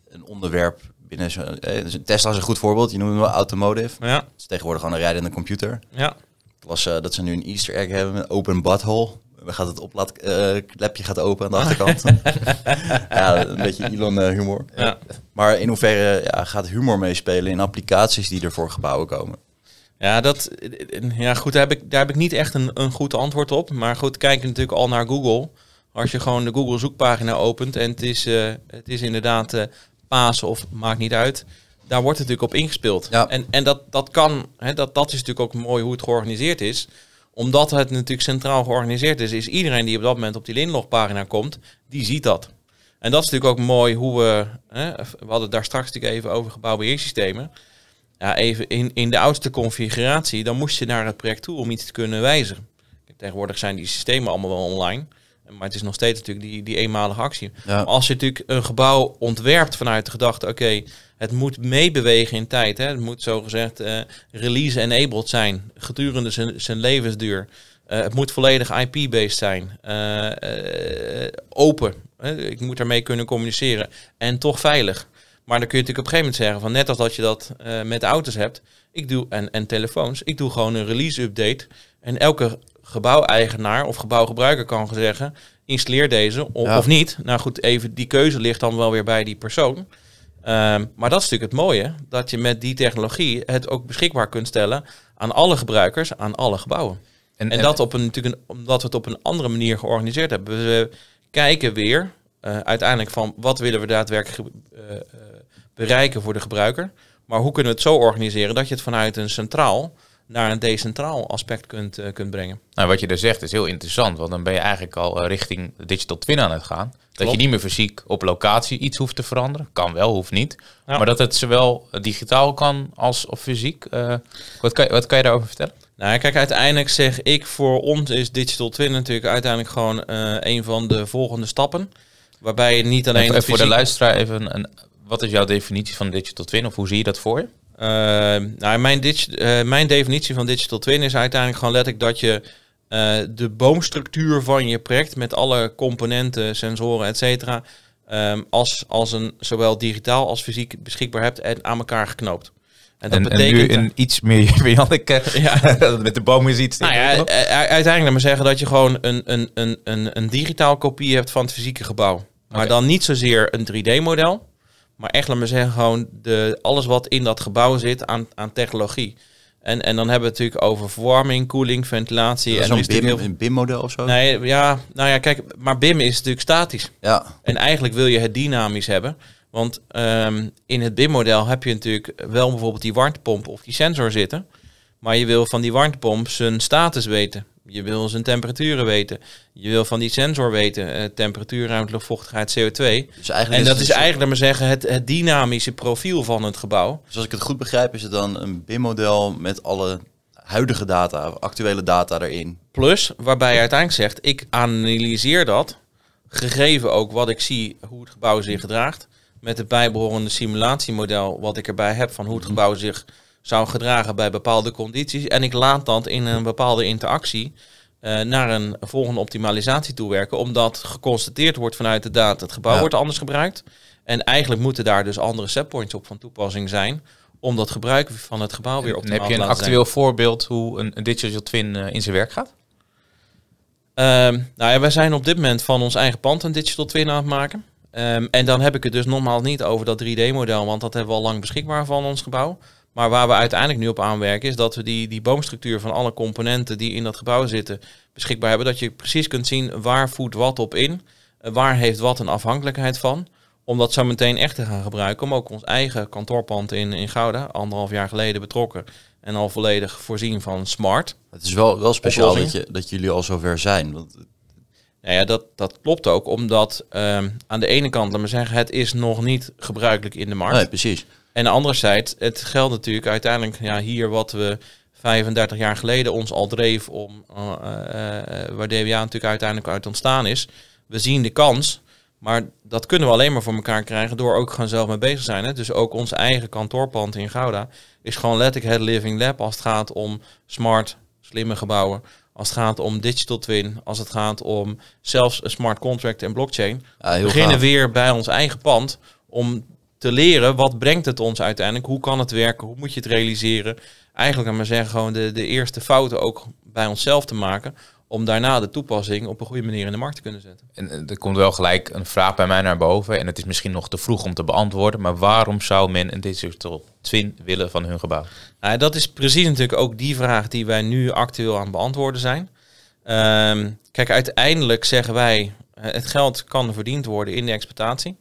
een onderwerp binnen zo'n... Eh, Tesla is een goed voorbeeld, je noemt hem automotive. Ja. Het is tegenwoordig gewoon een rijdende computer. Ja. was eh, dat ze nu een easter egg hebben met open butthole dan gaat het oplaadklepje gaat open aan de achterkant. ja, een beetje Elon eh, humor. Ja. Maar in hoeverre ja, gaat humor meespelen in applicaties die er voor gebouwen komen? Ja, dat, ja goed, daar heb, ik, daar heb ik niet echt een, een goed antwoord op. Maar goed, kijk natuurlijk al naar Google. Als je gewoon de Google zoekpagina opent en het is, eh, het is inderdaad uh, of maakt niet uit. Daar wordt natuurlijk op ingespeeld. Ja. En, en dat, dat kan, hè, dat, dat is natuurlijk ook mooi hoe het georganiseerd is omdat het natuurlijk centraal georganiseerd is, is iedereen die op dat moment op die inlogpagina komt, die ziet dat. En dat is natuurlijk ook mooi hoe we, hè, we hadden daar straks natuurlijk even over gebouwbeheersystemen. Ja, even in, in de oudste configuratie, dan moest je naar het project toe om iets te kunnen wijzigen. Tegenwoordig zijn die systemen allemaal wel online. Maar het is nog steeds natuurlijk die, die eenmalige actie. Als je natuurlijk een gebouw ontwerpt vanuit de gedachte, oké, het moet meebewegen in tijd. Hè? Het moet zogezegd uh, eh, release-enabled zijn gedurende zijn, levensduur. Eh, het moet volledig IP-based zijn. Eh, open. ik moet daarmee kunnen communiceren. En toch veilig. Maar dan kun je natuurlijk op een gegeven moment zeggen: van net als dat je dat met auto's hebt ik doe, en, en telefoons, ik doe gewoon een release-update. En elke gebouweigenaar of gebouwgebruiker kan zeggen: installeer deze of, of niet. Nou goed, even die keuze ligt dan wel weer bij die persoon. Ehm, maar dat is natuurlijk het mooie, dat je met die technologie het ook beschikbaar kunt stellen aan alle gebruikers, aan alle gebouwen. En, dat op een, natuurlijk omdat we het op een andere manier georganiseerd hebben. We kijken weer eh, uiteindelijk van wat willen we daadwerkelijk eh, eh, bereiken voor de gebruiker. Maar hoe kunnen we het zo organiseren dat je het vanuit een centraal naar een decentraal aspect kunt, eh, kunt brengen. Nou, wat je daar dus zegt is heel interessant, want dan ben je eigenlijk al eh, richting digital twin aan het gaan. Dat je niet meer fysiek op locatie iets hoeft te veranderen. Kan wel, hoeft niet. Maar dat het zowel digitaal kan als of fysiek. Eh, wat, kan, wat kan je daarover vertellen? Nou, kijk, uiteindelijk zeg ik voor ons is digital twin natuurlijk uiteindelijk gewoon een van de volgende stappen. Waarbij je niet alleen. Even, fysiek... voor de luisteraar even, een, wat is jouw definitie van digital twin of hoe zie je dat voor je? Ehm, nou, mijn, eh, mijn, definitie van digital twin is uiteindelijk gewoon letterlijk dat je eh, de boomstructuur van je project met alle componenten, sensoren, et cetera, ehm, als, als een zowel digitaal als fysiek beschikbaar hebt en aan elkaar geknoopt. En, dat betekent, nu een iets meer Janneke, eh, ja. met de boom is iets. Nou uiteindelijk laat maar zeggen dat je gewoon een, een, een, een, digitaal kopie hebt van het fysieke gebouw. Maar dan niet zozeer een 3D-model, maar echt, laat me zeggen, gewoon de, alles wat in dat gebouw zit aan, aan technologie. En, en dan hebben we het natuurlijk over verwarming, koeling, ventilatie. en zo'n BIM, heel... een BIM-model of zo? Nee, ja, nou ja, kijk, maar BIM is natuurlijk statisch. Ja. En eigenlijk wil je het dynamisch hebben. Want ehm, in het BIM-model heb je natuurlijk wel bijvoorbeeld die warmtepomp of die sensor zitten. Maar je wil van die warmtepomp zijn status weten. Je wil zijn temperaturen weten. Je wil van die sensor weten. Uh, temperatuur, lucht, vochtigheid, CO2. Dus en dat is, dus- eigenlijk, maar zeggen, het, het, dynamische profiel van het gebouw. Dus als ik het goed begrijp, is het dan een BIM-model met alle huidige data, actuele data erin. Plus, waarbij je uiteindelijk zegt, ik analyseer dat, gegeven ook wat ik zie, hoe het gebouw zich gedraagt, met het bijbehorende simulatiemodel wat ik erbij heb van hoe het mhm. gebouw zich zou gedragen bij bepaalde condities. En ik laat dat in een bepaalde interactie eh, naar een volgende optimalisatie toewerken. Omdat geconstateerd wordt vanuit de data, het gebouw wordt anders gebruikt. En eigenlijk moeten daar dus andere setpoints op van toepassing zijn. Om dat gebruik van het gebouw weer op te maken. Heb je een actueel voorbeeld hoe een, een, digital twin eh, in zijn werk gaat? Um, nou ja, wij zijn op dit moment van ons eigen pand een digital twin aan het maken. Ehm, en dan heb ik het dus normaal niet over dat 3D-model, want dat hebben we al lang beschikbaar van ons gebouw. Maar waar we uiteindelijk nu op aanwerken is dat we die, die boomstructuur van alle componenten die in dat gebouw zitten beschikbaar hebben. Dat je precies kunt zien waar voedt wat op in, eh, waar heeft wat een afhankelijkheid van. Om dat zo meteen echt te gaan gebruiken. Om ook ons eigen kantoorpand in, in Gouda, anderhalf jaar geleden betrokken en al volledig voorzien van smart. Het is wel, wel speciaal dat, je, dat jullie al zover zijn. Want... Nou ja, dat, dat klopt ook, omdat ehm, aan de ene kant, laten we zeggen, het is nog niet gebruikelijk in de markt. Nee, precies. En anderzijds, het geldt natuurlijk uiteindelijk ja, hier wat we 35 jaar geleden ons al dreef om, eh, eh, eh, waar DWA natuurlijk uiteindelijk uit ontstaan is. We zien de kans, maar dat kunnen we alleen maar voor elkaar krijgen door ook gewoon zelf mee bezig te zijn. Hè? Dus ook ons eigen kantoorpand in Gouda is gewoon letterlijk het living lab als het gaat om smart, slimme gebouwen. Als het gaat om digital twin, als het gaat om zelfs een smart contract en blockchain. Ja, we beginnen weer bij ons eigen pand om te leren, wat brengt het ons uiteindelijk? Hoe kan het werken? Hoe moet je het realiseren? Eigenlijk, kan maar zeggen, gewoon de, de eerste fouten ook bij onszelf te maken om daarna de toepassing op een goede manier in de markt te kunnen zetten. En eh, er komt wel gelijk een vraag bij mij naar boven. En het is misschien nog te vroeg om te beantwoorden. Maar waarom zou men een digital twin willen van hun gebouw? Nou, dat is precies natuurlijk ook die vraag die wij nu actueel aan het beantwoorden zijn. Ehm, kijk, uiteindelijk zeggen wij, eh, het geld kan verdiend worden in de exploitatie.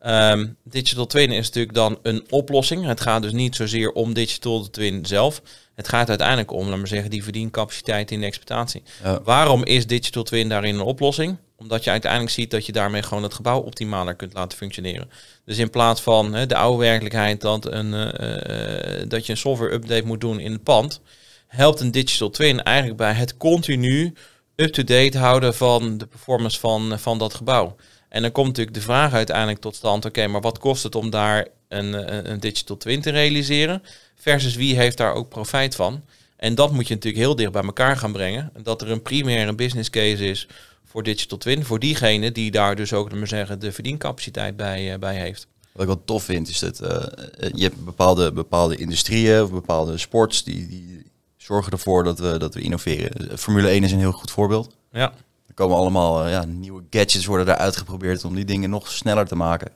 Ehm, digital twin is natuurlijk dan een oplossing. Het gaat dus niet zozeer om digital twin zelf. Het gaat uiteindelijk om, laten we zeggen, die verdiencapaciteit in de exploitatie. Waarom is digital twin daarin een oplossing? Omdat je uiteindelijk ziet dat je daarmee gewoon het gebouw optimaler kunt laten functioneren. Dus in plaats van de oude werkelijkheid dat, een, eh, eh, dat je een software update moet doen in het pand, helpt een digital twin eigenlijk bij het continu up-to-date houden van de performance van, van dat gebouw. En dan komt natuurlijk de vraag uiteindelijk tot stand: oké, maar wat kost het om daar eh, een, een digital twin te realiseren? Versus wie heeft daar ook profijt van? En dat moet je natuurlijk heel dicht bij elkaar gaan brengen. Dat er een primaire business case is voor digital twin, voor diegene die daar dus ook maar zeggen, de verdiencapaciteit bij, eh, bij heeft. Wat ik wel tof vind, is dat eh, je hebt bepaalde, bepaalde industrieën of bepaalde sports die, die zorgen ervoor dat we, dat we innoveren. Formule 1 is een heel goed voorbeeld. Ja komen allemaal eh, ja, nieuwe gadgets worden daar uitgeprobeerd om die dingen nog sneller te maken.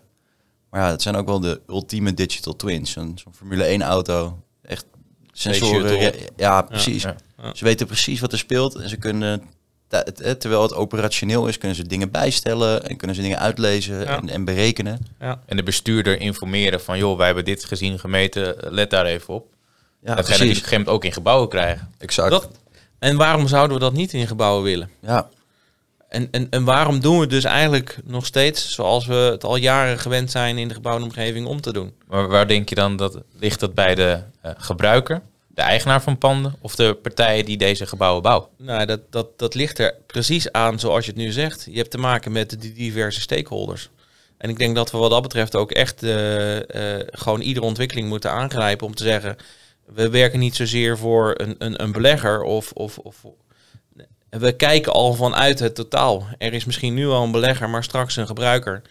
Maar ja, het zijn ook wel de ultieme digital twins. Zo'n Formule 1 auto, echt sensoren. Ja, precies. ze weten precies wat er speelt en ze kunnen, eh, terwijl het operationeel is, kunnen ze dingen bijstellen en kunnen ze dingen uitlezen en, en, berekenen. En de bestuurder informeren van, joh, wij hebben dit gezien, gemeten, eh, let daar even op. Ja, dat ga je ook in gebouwen krijgen. Exact. en waarom zouden we dat niet in gebouwen willen? Ja, en, en, en waarom doen we dus eigenlijk nog steeds zoals we het al jaren gewend zijn in de gebouwde omgeving om te doen? Maar waar denk je dan dat ligt dat bij de eh, gebruiker, de eigenaar van panden of de partijen die deze gebouwen bouwen? Nou, dat, dat, dat ligt er precies aan zoals je het nu zegt. Je hebt te maken met de diverse stakeholders. En ik denk dat we wat dat betreft ook echt eh, eh, gewoon iedere ontwikkeling moeten aangrijpen om te zeggen, we werken niet zozeer voor een, een, een belegger of, of, of we kijken al vanuit het totaal. Er is misschien nu al een belegger, maar straks een gebruiker.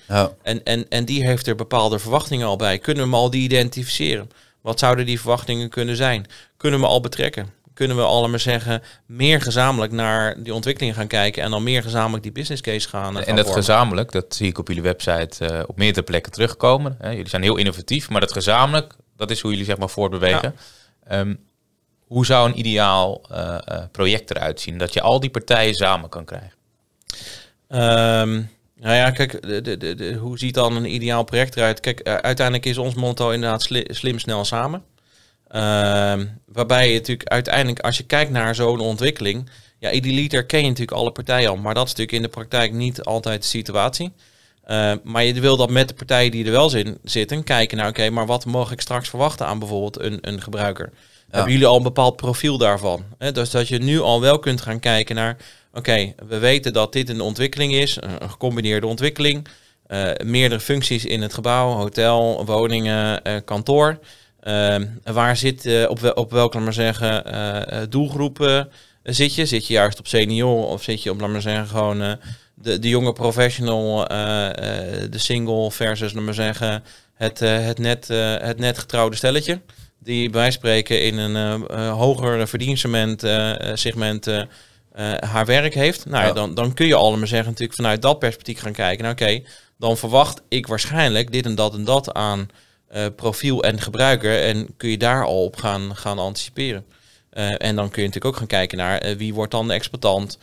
En, en, en die heeft er bepaalde verwachtingen al bij. Kunnen we hem al die identificeren? Wat zouden die verwachtingen kunnen zijn? Kunnen we al betrekken? Kunnen we allemaal zeggen, meer gezamenlijk naar die ontwikkeling gaan kijken en dan meer gezamenlijk die business case gaan. Eh, en dat gezamenlijk, dat zie ik op jullie website uh, op meerdere plekken terugkomen. jullie zijn heel innovatief, maar dat gezamenlijk, dat is hoe jullie zeg maar voortbewegen. Ja. Ehm, hoe zou een ideaal eh, eh, project eruit zien? Dat je al die partijen samen kan krijgen. Ehm, nou ja, kijk, hoe ziet dan een ideaal project eruit? Kijk, eh, uiteindelijk is ons motto inderdaad slim, snel, samen. Ehm, waarbij je natuurlijk uiteindelijk, als je kijkt naar zo'n ontwikkeling, ja, idealiter ken je natuurlijk alle partijen al, maar dat is natuurlijk in de praktijk niet altijd de situatie. Ehm, maar je wil dat met de partijen die er wel zin, zitten, kijken naar, oké, maar wat mag ik straks verwachten aan bijvoorbeeld een, een gebruiker? Hebben jullie al een bepaald profiel daarvan? Hè? Dus dat je nu al wel kunt gaan kijken naar, oké, we weten dat dit een ontwikkeling is, een gecombineerde ontwikkeling. Eh, meerdere functies in het gebouw, hotel, woningen, eh, kantoor. Eh, waar zit, op, wel, op welke, maar zeggen, doelgroepen zit je? Zit je juist op senior of zit je op, laat maar zeggen, gewoon de, de jonge professional, de single versus, laten maar zeggen, het, het, net, het net getrouwde stelletje? die bij spreken in een eh, eh, hoger verdieningssegment eh, segment, haar werk heeft. Nou ja, dan, dan kun je allemaal zeggen natuurlijk vanuit dat perspectief gaan kijken. Nou, Oké, dan verwacht ik waarschijnlijk dit en dat en dat aan profiel en gebruiker. En kun je daar al op gaan, gaan anticiperen. en dan kun je natuurlijk ook gaan kijken naar wie wordt dan de exploitant.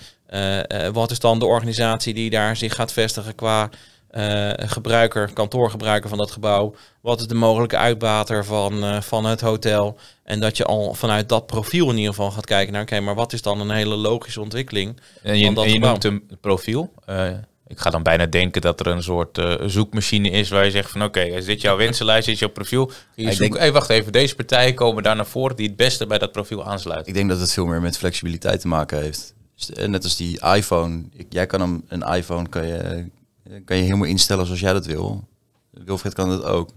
wat is dan de organisatie die daar zich gaat vestigen qua uh, gebruiker, kantoorgebruiker van dat gebouw. Wat is de mogelijke uitbater van, eh, van het hotel? En dat je al vanuit dat profiel in ieder geval gaat kijken naar, oké, maar wat is dan een hele logische ontwikkeling? En je, van dat je noemt een profiel. Eh, ik ga dan bijna denken dat er een soort zoekmachine is waar je zegt van oké, is dit jouw wensenlijst, is jouw profiel? Ik zoek, denk, hey, wacht even, deze partijen komen daar naar voren die het beste bij dat profiel aansluiten. Ik denk dat het veel meer met flexibiliteit te maken heeft. Dus, net als die iPhone. Jij kan hem, een iPhone kan je eh, kan je helemaal instellen zoals jij dat wil. Wilfred kan dat ook.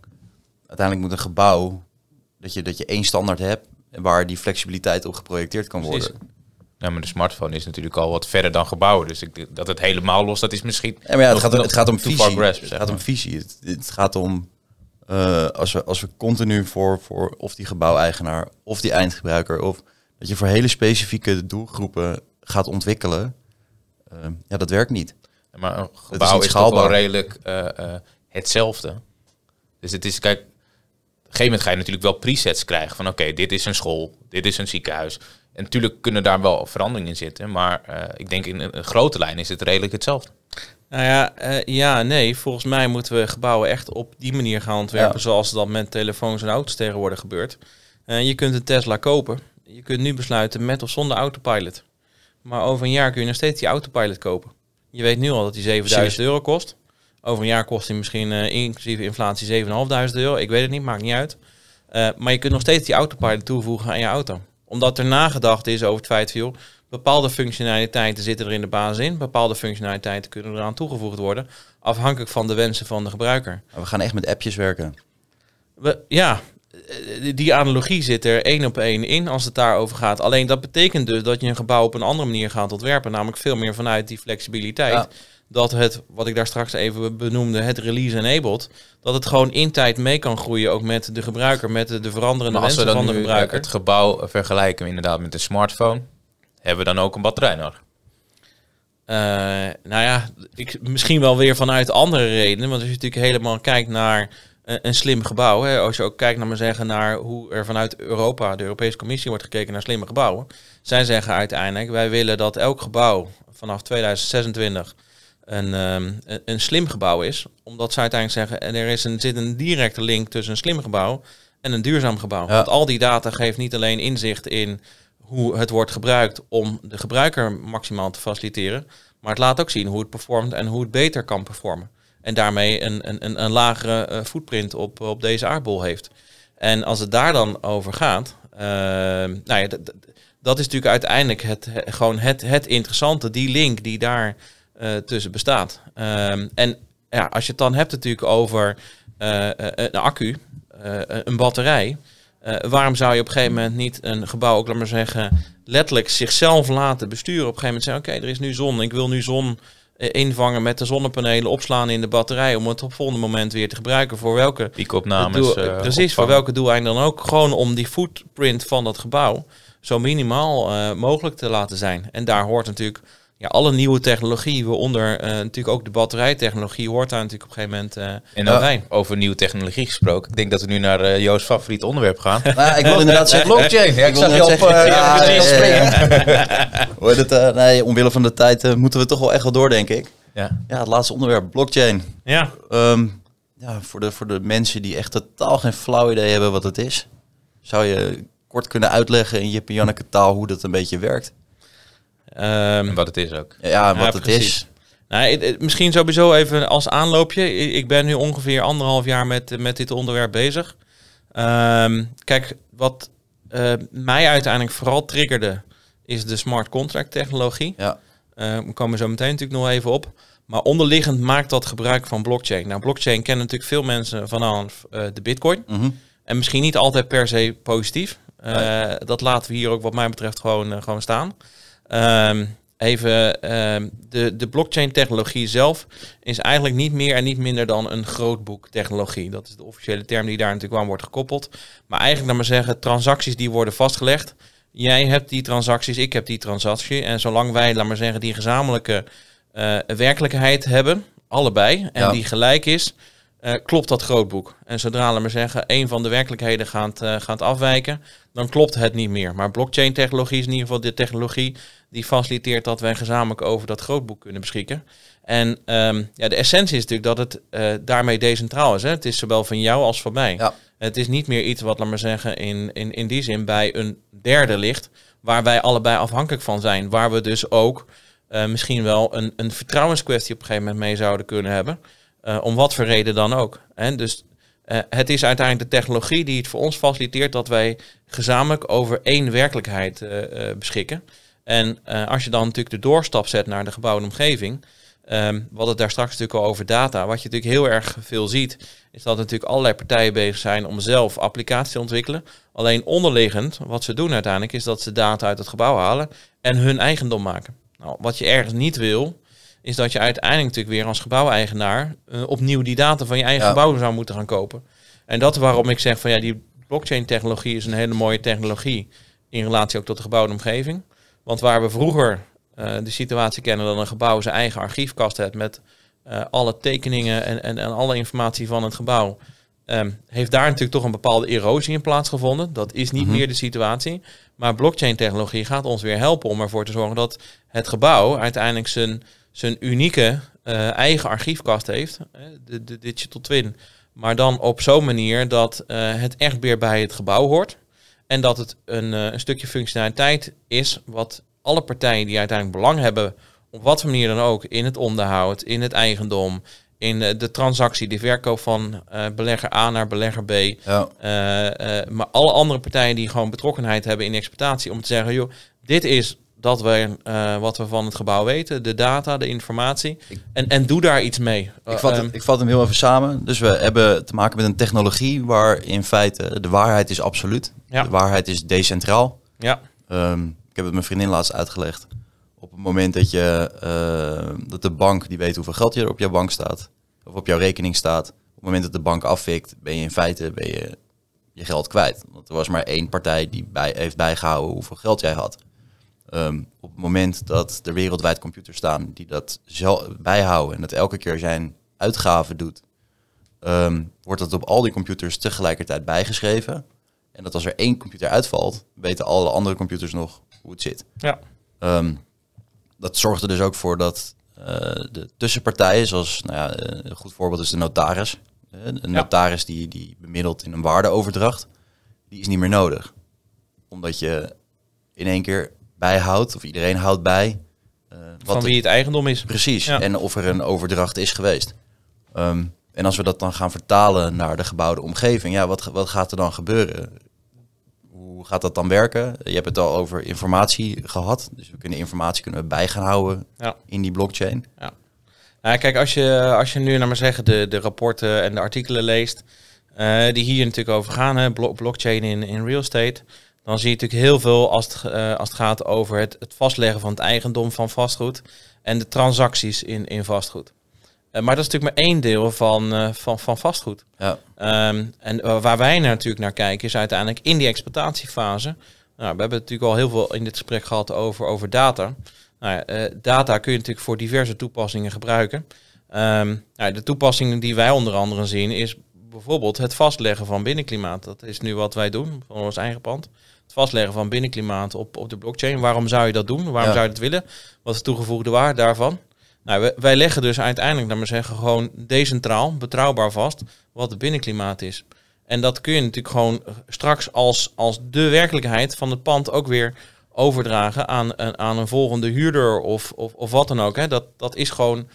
Uiteindelijk moet een gebouw, dat je, dat je één standaard hebt waar die flexibiliteit op geprojecteerd kan worden. Ja, maar de smartphone is natuurlijk al wat verder dan gebouwen. Dus ik, dat het helemaal los, dat is misschien... maar ja, het, gaat, het gaat om visie. het gaat om visie. Eh, het, gaat om... als, we, als we continu voor, voor of die gebouweigenaar of die eindgebruiker... of dat je voor hele specifieke doelgroepen gaat ontwikkelen... Eh, ja, dat werkt niet. Maar een gebouw is, gewoon wel redelijk eh, eh, hetzelfde. Dus het is, kijk, op een gegeven moment ga je natuurlijk wel presets krijgen van oké, dit is een school, dit is een ziekenhuis. En natuurlijk kunnen daar wel veranderingen in zitten, maar eh, ik denk in een grote lijn is het redelijk hetzelfde. Nou ja, uh, ja, nee. Volgens mij moeten we gebouwen echt op die manier gaan ontwerpen zoals dat met telefoons en auto's tegenwoordig gebeurt. je kunt een Tesla kopen. Je kunt nu besluiten met of zonder autopilot. Maar over een jaar kun je nog steeds die autopilot kopen. Je weet nu al dat die 7000 euro kost. Over een jaar kost hij misschien uh, inclusief inflatie 7.500 euro. Ik weet het niet, maakt niet uit. Eh, maar je kunt nog steeds die autopilot toevoegen aan je auto. Omdat er nagedacht is over het feit van... bepaalde functionaliteiten zitten er in de basis in. Bepaalde functionaliteiten kunnen eraan toegevoegd worden. Afhankelijk van de wensen van de gebruiker. We gaan echt met appjes werken. We, ja, eh, eh, die analogie zit er één op één in als het daarover gaat. Alleen dat betekent dus dat je een gebouw op een andere manier gaat ontwerpen. Namelijk veel meer vanuit die flexibiliteit. Dat het, wat ik daar straks even benoemde, het release enabled. Dat het gewoon in tijd mee kan groeien. Ook met de gebruiker, met de, veranderende mensen van de eh, gebruiker. het gebouw vergelijken inderdaad met een smartphone. Hebben we dan ook een batterij nodig? nou ja, ik, misschien wel weer vanuit andere redenen. Want als je natuurlijk helemaal kijkt naar een slim gebouw. Hè? Als je ook kijkt naar, me zeggen, naar hoe er vanuit Europa, de Europese Commissie, wordt gekeken naar slimme gebouwen. Zij zeggen uiteindelijk, wij willen dat elk gebouw vanaf 2026 ehm, een, een slim gebouw is. Omdat zij uiteindelijk zeggen, en er is een, zit een directe link tussen een slim gebouw en een duurzaam gebouw. Want al die data geeft niet alleen inzicht in hoe het wordt gebruikt om de gebruiker maximaal te faciliteren. Maar het laat ook zien hoe het performt en hoe het beter kan performen. En daarmee een, een, een, lagere eh, footprint op, op deze aardbol heeft. En als het daar dan over gaat, eh, nou ja, dat is natuurlijk uiteindelijk het, gewoon het, het interessante, die link die daar eh, tussen bestaat. Ehm, en ja, als je het dan hebt natuurlijk over een accu, een batterij. waarom zou je op een gegeven moment niet een gebouw, ook laat maar zeggen, letterlijk zichzelf laten besturen? Op een gegeven moment zeggen, oké, er is nu zon, ik wil nu zon eh, invangen met de zonnepanelen, opslaan in de batterij om het op volgende moment weer te gebruiken voor welke piekopnames. Eh, precies, voor welke doeleinden dan ook. Gewoon om die footprint van dat gebouw zo minimaal eh, mogelijk te laten zijn. En daar hoort natuurlijk ja, alle nieuwe technologie, waaronder uh, natuurlijk ook de batterijtechnologie, hoort daar natuurlijk op een gegeven moment uh, Over nieuwe technologie gesproken. Ik denk dat we nu naar uh, Joost favoriet onderwerp gaan. ik wil inderdaad zeggen blockchain. Ja, ik, ik zag je op Hoor nee, omwille van de tijd moeten we toch wel echt wel door, denk ik. Ja. ja, het laatste onderwerp, blockchain. Ja. Ehm, ja, voor, de, voor de mensen die echt totaal geen flauw idee hebben wat het is, zou je kort kunnen uitleggen in Jip en Janneke taal hoe dat een beetje werkt? Ehm, en wat het is ook. Ja, wat het is. Nou, misschien sowieso even als aanloopje. Ik ben nu ongeveer anderhalf jaar met, met dit onderwerp bezig. Ehm, kijk, wat eh, mij uiteindelijk vooral triggerde, is de smart contract technologie. Ja. Uh, we komen zo meteen natuurlijk nog even op. Maar onderliggend maakt dat gebruik van blockchain. Nou, blockchain kennen natuurlijk veel mensen vanaf eh, de bitcoin. Mhm. En misschien niet altijd per se positief. Dat laten we hier ook wat mij betreft gewoon, gewoon staan. Ehm, even, ehm, de, de blockchain-technologie zelf is eigenlijk niet meer en niet minder dan een grootboek-technologie. Dat is de officiële term die daar natuurlijk aan wordt gekoppeld. Maar eigenlijk, laten maar zeggen, transacties die worden vastgelegd. Jij hebt die transacties, ik heb die transactie. En zolang wij, laten we zeggen, die gezamenlijke eh, werkelijkheid hebben, allebei, en die gelijk is, eh, klopt dat grootboek? En zodra, we maar zeggen, een van de werkelijkheden gaat, uh, gaat afwijken, dan klopt het niet meer. Maar blockchain-technologie is in ieder geval de technologie die faciliteert dat wij gezamenlijk over dat grootboek kunnen beschikken. En ehm, ja, de essentie is natuurlijk dat het eh, daarmee decentraal is. Hè? Het is zowel van jou als van mij. Het is niet meer iets wat, laat maar zeggen, in, in, in die zin bij een derde ligt, waar wij allebei afhankelijk van zijn. Waar we dus ook misschien wel een, een vertrouwenskwestie op een gegeven moment mee zouden kunnen hebben. Eh, om wat voor reden dan ook. Dus eh, het is uiteindelijk de technologie die het voor ons faciliteert dat wij gezamenlijk over één werkelijkheid eh, beschikken. En als je dan natuurlijk de doorstap zet naar de gebouwde omgeving, Um, we hadden het daar straks natuurlijk al over data. Wat je natuurlijk heel erg veel ziet, is dat natuurlijk allerlei partijen bezig zijn om zelf applicaties te ontwikkelen. Alleen onderliggend, wat ze doen uiteindelijk, is dat ze data uit het gebouw halen en hun eigendom maken. Nou, wat je ergens niet wil, is dat je uiteindelijk natuurlijk weer als gebouweigenaar eh, opnieuw die data van je eigen ja. gebouw zou moeten gaan kopen. En dat waarom ik zeg van ja, die blockchain technologie is een hele mooie technologie in relatie ook tot de gebouwde omgeving. Want waar we vroeger uh, de situatie kennen dat een gebouw zijn eigen archiefkast heeft met eh, alle tekeningen en, en, alle informatie van het gebouw. Ehm, heeft daar natuurlijk toch een bepaalde erosie in plaatsgevonden. Dat is niet mhm. meer de situatie. Maar blockchain technologie gaat ons weer helpen om ervoor te zorgen dat het gebouw uiteindelijk zijn zijn unieke eh, eigen archiefkast heeft, de, de Digital Twin. Maar dan op zo'n manier dat eh, het echt weer bij het gebouw hoort. En dat het een, eh, een, stukje functionaliteit is wat alle partijen die uiteindelijk belang hebben, op wat voor manier dan ook, in het onderhoud, in het eigendom, in de transactie, de verkoop van belegger A naar belegger B. Ja. maar alle andere partijen die gewoon betrokkenheid hebben in exploitatie, om te zeggen, joh, dit is dat we, eh, wat we van het gebouw weten, de data, de informatie. en, en doe daar iets mee. Ik vat, eh, ik vat hem heel even samen. Dus we hebben te maken met een technologie waar in feite de waarheid is absoluut. De waarheid is decentraal. Ja. Ehm, ik heb het mijn vriendin laatst uitgelegd. Op het moment dat, je, eh, dat de bank die weet hoeveel geld je op jouw bank staat, of op jouw rekening staat, op het moment dat de bank afvikt, ben je in feite ben je, je geld kwijt. Want er was maar één partij die bij, heeft bijgehouden hoeveel geld jij had. Ehm, op het moment dat er wereldwijd computers staan die dat bijhouden en dat elke keer zijn uitgave doet, ehm, wordt dat op al die computers tegelijkertijd bijgeschreven. En dat als er één computer uitvalt, weten alle andere computers nog hoe het zit. Ja. Ehm, dat zorgt er dus ook voor dat eh, de tussenpartijen, zoals nou ja, een goed voorbeeld is de notaris. Eh, een notaris die, die bemiddelt in een waardeoverdracht, die is niet meer nodig. Omdat je in één keer bijhoudt, of iedereen houdt bij. Eh, wat van wie het eigendom is. Precies, en of er een overdracht is geweest. Ehm, en als we dat dan gaan vertalen naar de gebouwde omgeving, ja, wat, wat gaat er dan gebeuren? Hoe gaat dat dan werken? Je hebt het al over informatie gehad. Dus we kunnen informatie kunnen we bij gaan houden in die blockchain. Ja. Nou, kijk, als je, als je nu, naar maar zeggen, de, de rapporten en de artikelen leest, eh, die hier natuurlijk over gaan, hè, blockchain in, in real estate dan zie je natuurlijk heel veel als het, eh, als het gaat over het, het, vastleggen van het eigendom van vastgoed en de transacties in, in vastgoed. Eh, maar dat is natuurlijk maar één deel van, eh, van, van vastgoed. Ja. Ehm, en waar wij natuurlijk naar kijken is uiteindelijk in die exploitatiefase. Nou, we hebben natuurlijk al heel veel in dit gesprek gehad over, over data. Nou ja, data kun je natuurlijk voor diverse toepassingen gebruiken. nou, de toepassingen die wij onder andere zien is bijvoorbeeld het vastleggen van binnenklimaat. Dat is nu wat wij doen van ons eigen pand het vastleggen van binnenklimaat op, op de blockchain. Waarom zou je dat doen? Waarom zou je dat willen? Wat is de toegevoegde waarde daarvan? Nou, wij, wij leggen dus uiteindelijk, laten we zeggen, gewoon decentraal, betrouwbaar vast wat het binnenklimaat is. En dat kun je natuurlijk gewoon straks als, als de werkelijkheid van het pand ook weer overdragen aan, aan een volgende huurder of, of, of wat dan ook. Hè. Dat, dat is gewoon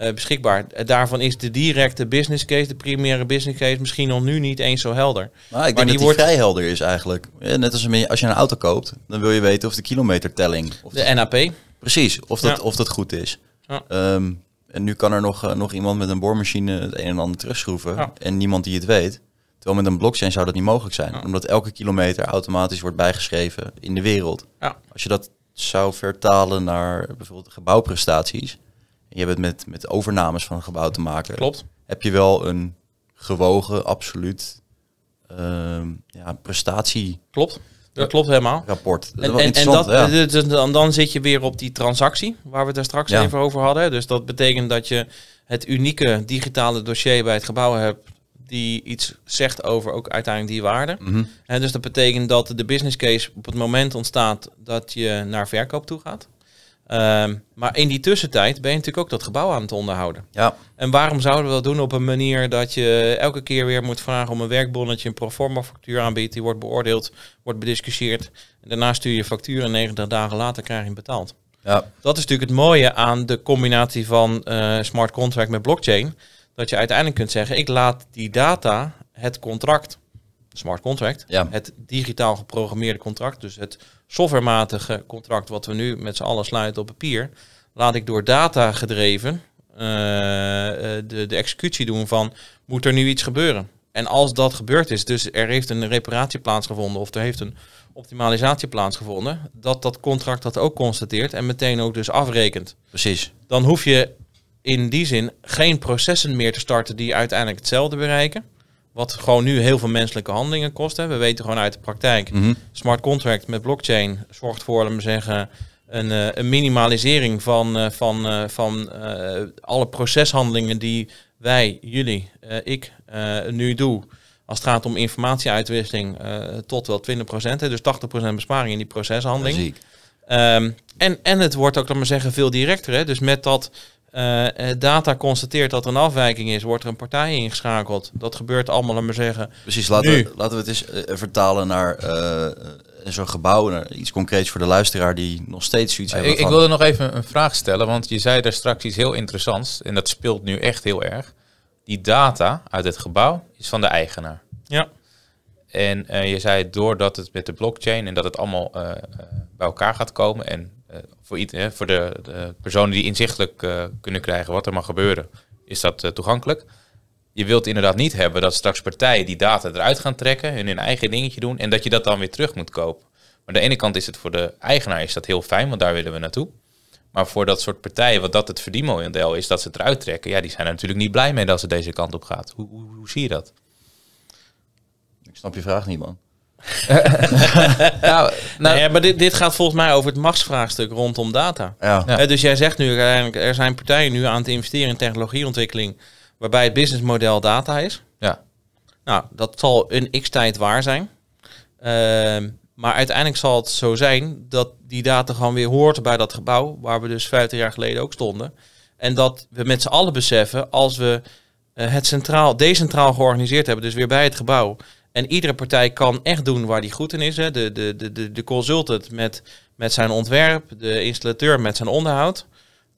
eh, beschikbaar. Eh, daarvan is de directe business case, de primaire business case, misschien nog nu niet eens zo helder. ik maar denk die dat die wordt... vrij helder is eigenlijk. Eh, net als als je een auto koopt, dan wil je weten of de kilometertelling... Of de NAP. Precies, of dat, of dat goed is. Ehm, en nu kan er nog, nog iemand met een boormachine het een en ander terugschroeven en niemand die het weet. Terwijl met een blockchain zou dat niet mogelijk zijn. Omdat elke kilometer automatisch wordt bijgeschreven in de wereld. Als je dat zou vertalen naar bijvoorbeeld gebouwprestaties je hebt het met, met overnames van een gebouw te maken. Klopt. Heb je wel een gewogen, absoluut ehm, ja, prestatie. Klopt. Dat klopt helemaal. Rapport. en, en, dat, dus- dus dan, dan zit je weer op die transactie, waar we het daar straks even over hadden. Dus dat betekent dat je het unieke digitale dossier bij het gebouw hebt, die iets zegt over ook uiteindelijk die waarde. Mhm. En dus dat betekent dat de business case op het moment ontstaat dat je naar verkoop toe gaat. Ehm, maar in die tussentijd ben je natuurlijk ook dat gebouw aan het onderhouden. Ja. En waarom zouden we dat doen op een manier dat je elke keer weer moet vragen om een werkbonnetje, een proforma factuur aanbiedt, die wordt beoordeeld, wordt bediscussieerd. En daarna stuur je factuur en 90 dagen later krijg je hem betaald. Ja. Dat is natuurlijk het mooie aan de combinatie van eh, smart contract met blockchain. Dat je uiteindelijk kunt zeggen, ik laat die data, het contract, smart contract, ja. het digitaal geprogrammeerde contract, dus het softwarematige contract wat we nu met z'n allen sluiten op papier, laat ik door data gedreven eh, eh, de, de executie doen van moet er nu iets gebeuren. En als dat gebeurd is, dus er heeft een reparatie plaatsgevonden of er heeft een optimalisatie plaatsgevonden, dat dat contract dat ook constateert en meteen ook dus afrekent. Precies. Dan hoef je in die zin geen processen meer te starten die uiteindelijk hetzelfde bereiken. Wat gewoon nu heel veel menselijke handelingen kost. Hè. We weten gewoon uit de praktijk. Mhm. Smart contract met blockchain zorgt voor, laten we zeggen, een, eh, een, minimalisering van, eh, van, eh, van alle proceshandelingen die wij, jullie, ik nu doe. Als het gaat om informatieuitwisseling tot wel 20%, hè, dus 80% besparing in die proceshandeling. Ehm, en, en het wordt ook, laten we zeggen, veel directer. Hè? Dus met dat uh, data constateert dat er een afwijking is, wordt er een partij ingeschakeld. Dat gebeurt allemaal, laat maar zeggen. Precies, laten, We, laten we het eens eh, vertalen naar zo'n gebouw, naar iets concreets voor de luisteraar die nog steeds zoiets heeft. Ik, ik, wilde nog even een vraag stellen, want je zei daar straks iets heel interessants en dat speelt nu echt heel erg. Die data uit het gebouw is van de eigenaar. Ja. En je zei doordat het met de blockchain en dat het allemaal bij elkaar gaat komen en eh, voor, hè, voor de, de, personen die inzichtelijk eh, kunnen krijgen wat er mag gebeuren, is dat eh, toegankelijk. Je wilt inderdaad niet hebben dat straks partijen die data eruit gaan trekken, hun, hun eigen dingetje doen en dat je dat dan weer terug moet kopen. Maar aan de ene kant is het voor de eigenaar is dat heel fijn, want daar willen we naartoe. Maar voor dat soort partijen, wat dat het verdienmodel is, dat ze het eruit trekken, ja, die zijn er natuurlijk niet blij mee dat ze deze kant op gaat. Hoe, hoe, hoe zie je dat? Ik snap je vraag niet, man. nou, nou- maar dit, dit, gaat volgens mij over het machtsvraagstuk rondom data. Ja. Dus jij zegt nu, er zijn partijen nu aan het investeren in technologieontwikkeling waarbij het businessmodel data is. Ja. Nou, dat zal een x-tijd waar zijn. Ehm, maar uiteindelijk zal het zo zijn dat die data gewoon weer hoort bij dat gebouw waar we dus 50 jaar geleden ook stonden. En dat we met z'n allen beseffen, als we eh, het centraal, decentraal georganiseerd hebben, dus weer bij het gebouw, en iedere partij kan echt doen waar die goed in is. Hè. De, de, de, de consultant met, met zijn ontwerp, de installateur met zijn onderhoud.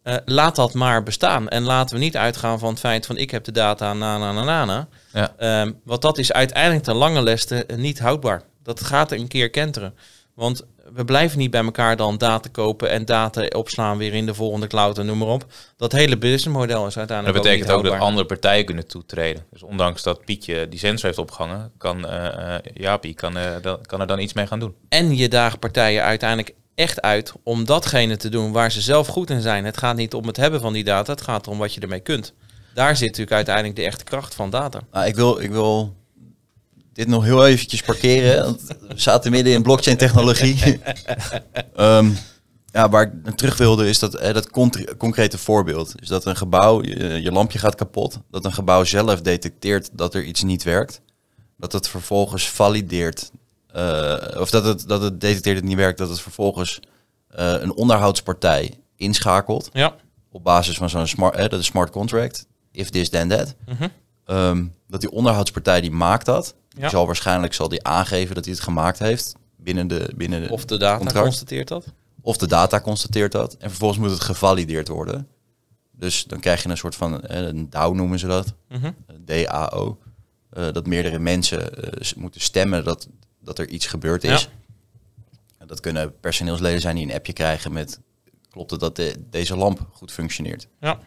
Eh, laat dat maar bestaan. En laten we niet uitgaan van het feit van ik heb de data, na na na na. na. Ja. Um, want dat is uiteindelijk ten lange leste eh, niet houdbaar. Dat gaat een keer kenteren. Want we blijven niet bij elkaar dan data kopen en data opslaan weer in de volgende cloud en noem maar op. Dat hele businessmodel is uiteindelijk. Dat betekent ook, dat andere partijen kunnen toetreden. Dus ondanks dat Pietje die sensor heeft opgehangen, kan uh, Jaapie kan, eh, kan er dan iets mee gaan doen. En je daagt partijen uiteindelijk echt uit om datgene te doen waar ze zelf goed in zijn. Het gaat niet om het hebben van die data, het gaat om wat je ermee kunt. Daar zit natuurlijk uiteindelijk de echte kracht van data. Nou, ik wil, ik wil dit nog heel eventjes parkeren. Want we zaten midden in blockchain technologie. Ehm, ja, waar ik terug wilde is dat, eh, dat concrete voorbeeld. Dus dat een gebouw, je, lampje gaat kapot. Dat een gebouw zelf detecteert dat er iets niet werkt. Dat het vervolgens valideert. Eh, of dat het, dat het detecteert dat het niet werkt. Dat het vervolgens eh, een onderhoudspartij inschakelt. Ja. Op basis van zo'n smart, dat is smart contract. If this, then that. Mhm. Ehm, dat die onderhoudspartij die maakt dat ja zal waarschijnlijk zal die aangeven dat hij het gemaakt heeft binnen de binnen de Of de data constateert dat? Of de data constateert dat. En vervolgens moet het gevalideerd worden. Dus dan krijg je een soort van, eh, een DAO noemen ze dat, mhm. eh, DAO. Eh, dat meerdere mensen moeten stemmen dat, dat er iets gebeurd is. Dat kunnen personeelsleden zijn die een appje krijgen met, klopt het dat de, deze lamp goed functioneert? Ja.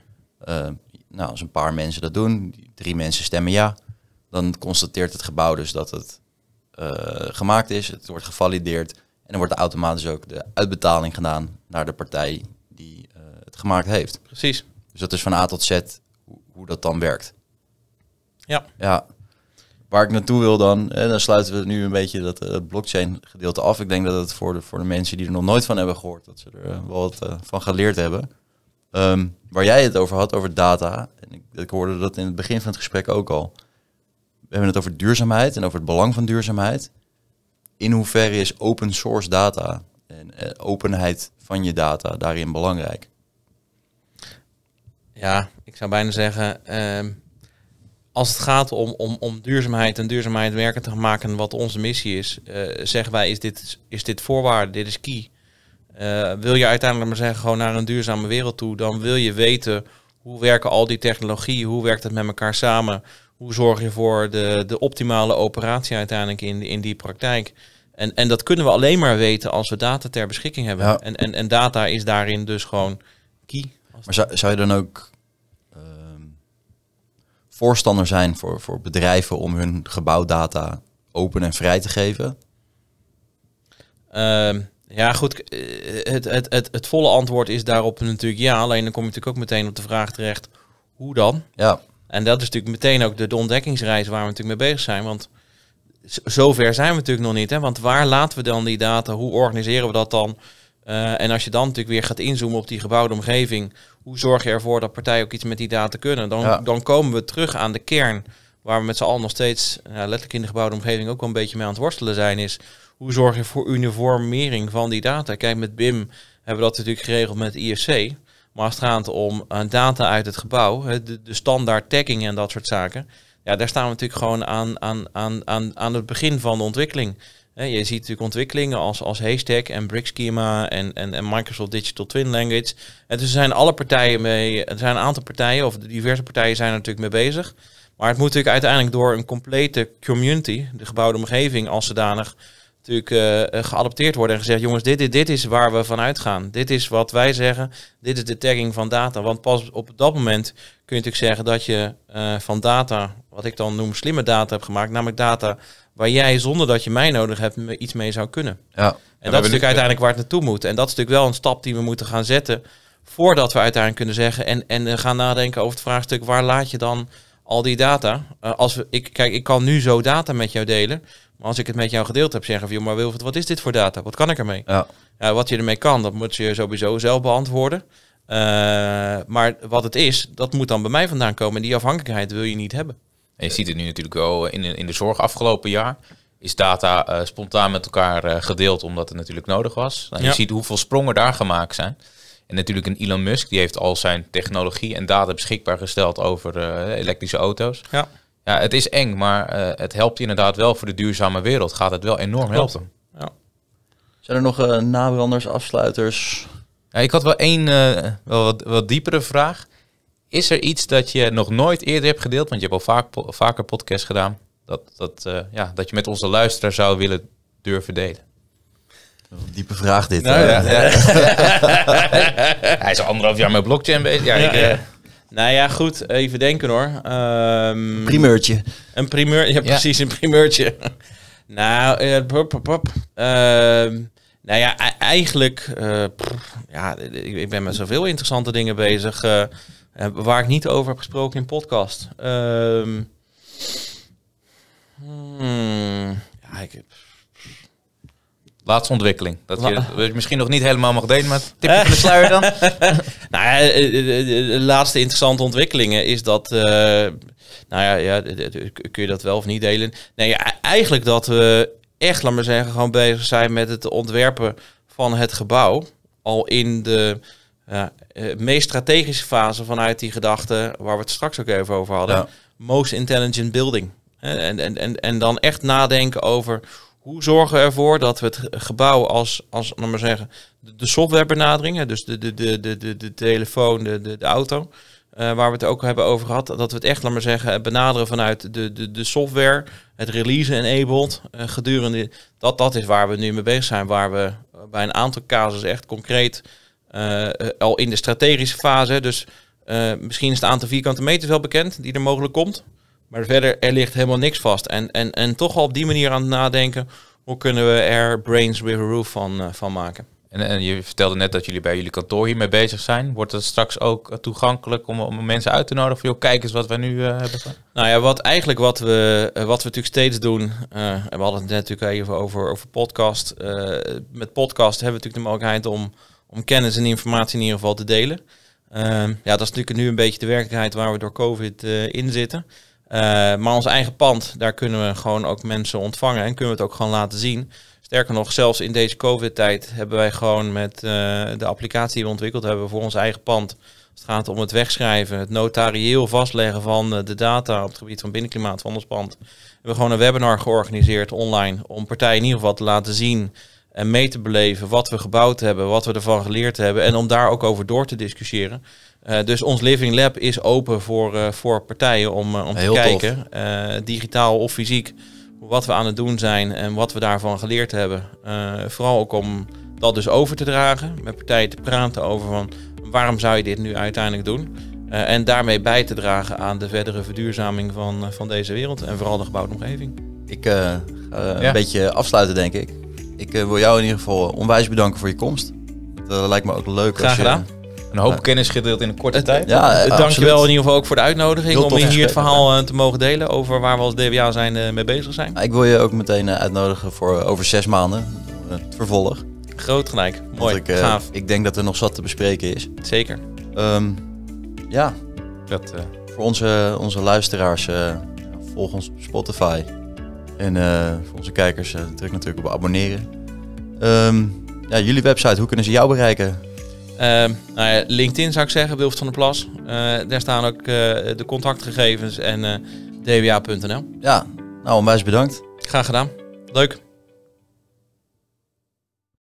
nou, als een paar mensen dat doen, drie mensen stemmen ja, dan constateert het gebouw dus dat het eh, gemaakt is, het wordt gevalideerd en dan wordt er automatisch ook de uitbetaling gedaan naar de partij die eh, het gemaakt heeft. Precies. Dus dat is van A tot Z hoe, dat dan werkt. Ja. ja. Waar ik naartoe wil dan, en dan sluiten we nu een beetje dat eh, blockchain gedeelte af. Ik denk dat het voor de, voor de mensen die er nog nooit van hebben gehoord, dat ze er wel wat van geleerd hebben. Ehm, waar jij het over had, over data. En ik, ik hoorde dat in het begin van het gesprek ook al we hebben het over duurzaamheid en over het belang van duurzaamheid. In hoeverre is open source data en eh, openheid van je data daarin belangrijk? Ja, ik zou bijna zeggen, ehm, als het gaat om, om, om duurzaamheid en duurzaamheid werken te maken wat onze missie is, eh, zeggen wij is dit, is dit voorwaarde, dit is key. Eh, wil je uiteindelijk maar zeggen gewoon naar een duurzame wereld toe, dan wil je weten hoe werken al die technologieën, hoe werkt het met elkaar samen, hoe zorg je voor de, de optimale operatie uiteindelijk in, in die praktijk? En, en dat kunnen we alleen maar weten als we data ter beschikking hebben. En, en, en data is daarin dus gewoon key. Maar zou, zou je dan ook ehm, voorstander zijn voor, voor bedrijven om hun gebouwdata open en vrij te geven? Ehm, ja, goed. Eh, het, het, het, het volle antwoord is daarop natuurlijk ja. Alleen dan kom je natuurlijk ook meteen op de vraag terecht: hoe dan? Ja. En dat is natuurlijk meteen ook de, ontdekkingsreis waar we natuurlijk mee bezig zijn. Want zover zijn we natuurlijk nog niet. Hè? Want waar laten we dan die data? Hoe organiseren we dat dan? Eh, en als je dan natuurlijk weer gaat inzoomen op die gebouwde omgeving, hoe zorg je ervoor dat partijen ook iets met die data kunnen? Dan, dan komen we terug aan de kern waar we met z'n allen nog steeds, letterlijk in de gebouwde omgeving, ook wel een beetje mee aan het worstelen zijn, is hoe zorg je voor uniformering van die data? Kijk, met BIM hebben we dat natuurlijk geregeld met IFC. Maar als het gaat om data uit het gebouw, de, de standaard tagging en dat soort zaken, ja, daar staan we natuurlijk gewoon aan, aan, aan, aan, aan het begin van de ontwikkeling. Je ziet natuurlijk ontwikkelingen als, als Haystack en Brick Schema en, en, en Microsoft Digital Twin Language. En dus er zijn alle partijen mee, er zijn een aantal partijen, of de diverse partijen zijn er natuurlijk mee bezig. Maar het moet natuurlijk uiteindelijk door een complete community, de gebouwde omgeving als zodanig, natuurlijk uh, geadopteerd worden en gezegd: jongens, dit, dit, dit is waar we van uitgaan. Dit is wat wij zeggen. Dit is de tagging van data. Want pas op dat moment kun je natuurlijk zeggen dat je eh, van data, wat ik dan noem slimme data, hebt gemaakt. Namelijk data waar jij zonder dat je mij nodig hebt iets mee zou kunnen. Ja. En, dat is natuurlijk uiteindelijk waar het naartoe moet. En dat is natuurlijk wel een stap die we moeten gaan zetten. Voordat we uiteindelijk kunnen zeggen en, en gaan nadenken over het vraagstuk: waar laat je dan al die data? als we, ik, kijk, ik kan nu zo data met jou delen. Maar als ik het met jou gedeeld heb, zeggen van, joh, maar Wilfred, wat is dit voor data? Wat kan ik ermee? Ja. wat je ermee kan, dat moet je sowieso zelf beantwoorden. Eh, maar wat het is, dat moet dan bij mij vandaan komen. En die afhankelijkheid wil je niet hebben. En je ziet het nu natuurlijk wel in, in de zorg afgelopen jaar. Is data eh, spontaan met elkaar eh, gedeeld omdat het natuurlijk nodig was. Nou, je ziet hoeveel sprongen daar gemaakt zijn. En natuurlijk een Elon Musk, die heeft al zijn technologie en data beschikbaar gesteld over elektrische auto's. Ja. Ja, het is eng, maar eh, het helpt inderdaad wel voor de duurzame wereld. Gaat het wel enorm helpen. Ja. Zijn er nog uh, eh, nabranders, afsluiters? Ja, ik had wel één eh, wel wat, diepere vraag. Is er iets dat je nog nooit eerder hebt gedeeld? Want je hebt al vaak, vaker podcasts gedaan. Dat, dat, ja, dat je met onze luisteraar zou willen durven delen. Diepe vraag dit. Nou ja, ja. Hij is anderhalf jaar met blockchain bezig. Ja, nou ja, goed. Even denken hoor. Um, primeurtje. Een primeur. Ja, precies. Een primeurtje. nou, uh, pop, pop. Ehm, nou ja, e-, eigenlijk, eh, ja, ik ben met zoveel interessante dingen bezig. Eh, waar ik niet over heb gesproken in podcast. Ehm, hmm, ja, ik heb Laatste ontwikkeling. Dat je, misschien nog niet helemaal mag delen, maar tipje van de sluier dan. nou ja, eh, eh, eh, de laatste interessante ontwikkelingen is dat... nou ja, ja, kun je dat wel of niet delen? Nee, e-, eigenlijk dat we echt, laat maar zeggen, gewoon bezig zijn met het ontwerpen van het gebouw. Al in de ja, meest strategische fase vanuit die gedachte waar we het straks ook even over hadden. Most intelligent building. En, en, en, en dan echt nadenken over hoe zorgen we ervoor dat we het gebouw als, als laten maar zeggen, de softwarebenadering, dus de, de, de, de, de, telefoon, de, de, de auto, eh, waar we het ook hebben over gehad, dat we het echt, maar zeggen, benaderen vanuit de, de, de software, het releasen enabled, eh, gedurende, dat, dat is waar we nu mee bezig zijn, waar we bij een aantal casussen echt concreet, eh, al in de strategische fase, dus misschien is het aantal vierkante meters wel bekend die er mogelijk komt, maar verder, er ligt helemaal niks vast. En, en, en toch al op die manier aan het nadenken, hoe kunnen we er Brains with a Roof van, eh, van maken. En, en je vertelde net dat jullie bij jullie kantoor hiermee bezig zijn. Wordt het straks ook eh, toegankelijk om, om mensen uit te nodigen voor, joh, kijk eens wat we nu eh, hebben Nou ja, wat eigenlijk wat we, wat we natuurlijk steeds doen, we hadden het net natuurlijk even over, over podcast. met podcast hebben we natuurlijk de mogelijkheid om, om kennis en informatie in ieder geval te delen. Ehm, ja, dat is natuurlijk nu een beetje de werkelijkheid waar we door COVID in zitten. Eh, maar ons eigen pand, daar kunnen we gewoon ook mensen ontvangen en kunnen we het ook gewoon laten zien. Sterker nog, zelfs in deze COVID-tijd hebben wij gewoon met eh, de applicatie die we ontwikkeld hebben voor ons eigen pand. het gaat om het wegschrijven, het notarieel vastleggen van eh, de data op het gebied van binnenklimaat van ons pand. We hebben gewoon een webinar georganiseerd online om partijen in ieder geval te laten zien en mee te beleven wat we gebouwd hebben, wat we ervan geleerd hebben en om daar ook over door te discussiëren. Eh, dus ons Living Lab is open voor, eh, voor partijen om, eh, om te kijken, digitaal of fysiek, wat we aan het doen zijn en wat we daarvan geleerd hebben. vooral ook om dat dus over te dragen, met partijen te praten over van waarom zou je dit nu uiteindelijk doen? en daarmee bij te dragen aan de verdere verduurzaming van, van deze wereld en vooral de gebouwde omgeving. Ik ga een beetje afsluiten, denk ik. Ik wil jou in ieder geval onwijs bedanken voor je komst. Dat lijkt me ook leuk. Graag gedaan. Je, een hoop kennis gedeeld in een korte tijd. Ja, eh, Dankjewel in ieder geval ook voor de uitnodiging om hier het verhaal eh, te mogen delen over waar we als DWA zijn, eh, mee bezig zijn. Ik wil je ook meteen uitnodigen voor over zes maanden het vervolg. Groot gelijk. Mooi. Ik, gaaf. Ik denk dat er nog zat te bespreken is. Zeker. Ehm, ja. Voor onze, onze luisteraars, uh, volg ons op Spotify. En voor onze kijkers, druk natuurlijk op abonneren. Ehm, ja, jullie website, hoe kunnen ze jou bereiken? Ehm, nou LinkedIn zou ik zeggen, Wilf van der Plas. Eh, daar staan ook eh, de contactgegevens en eh, dwa.nl. Ja, nou onwijs bedankt. Graag gedaan. Leuk.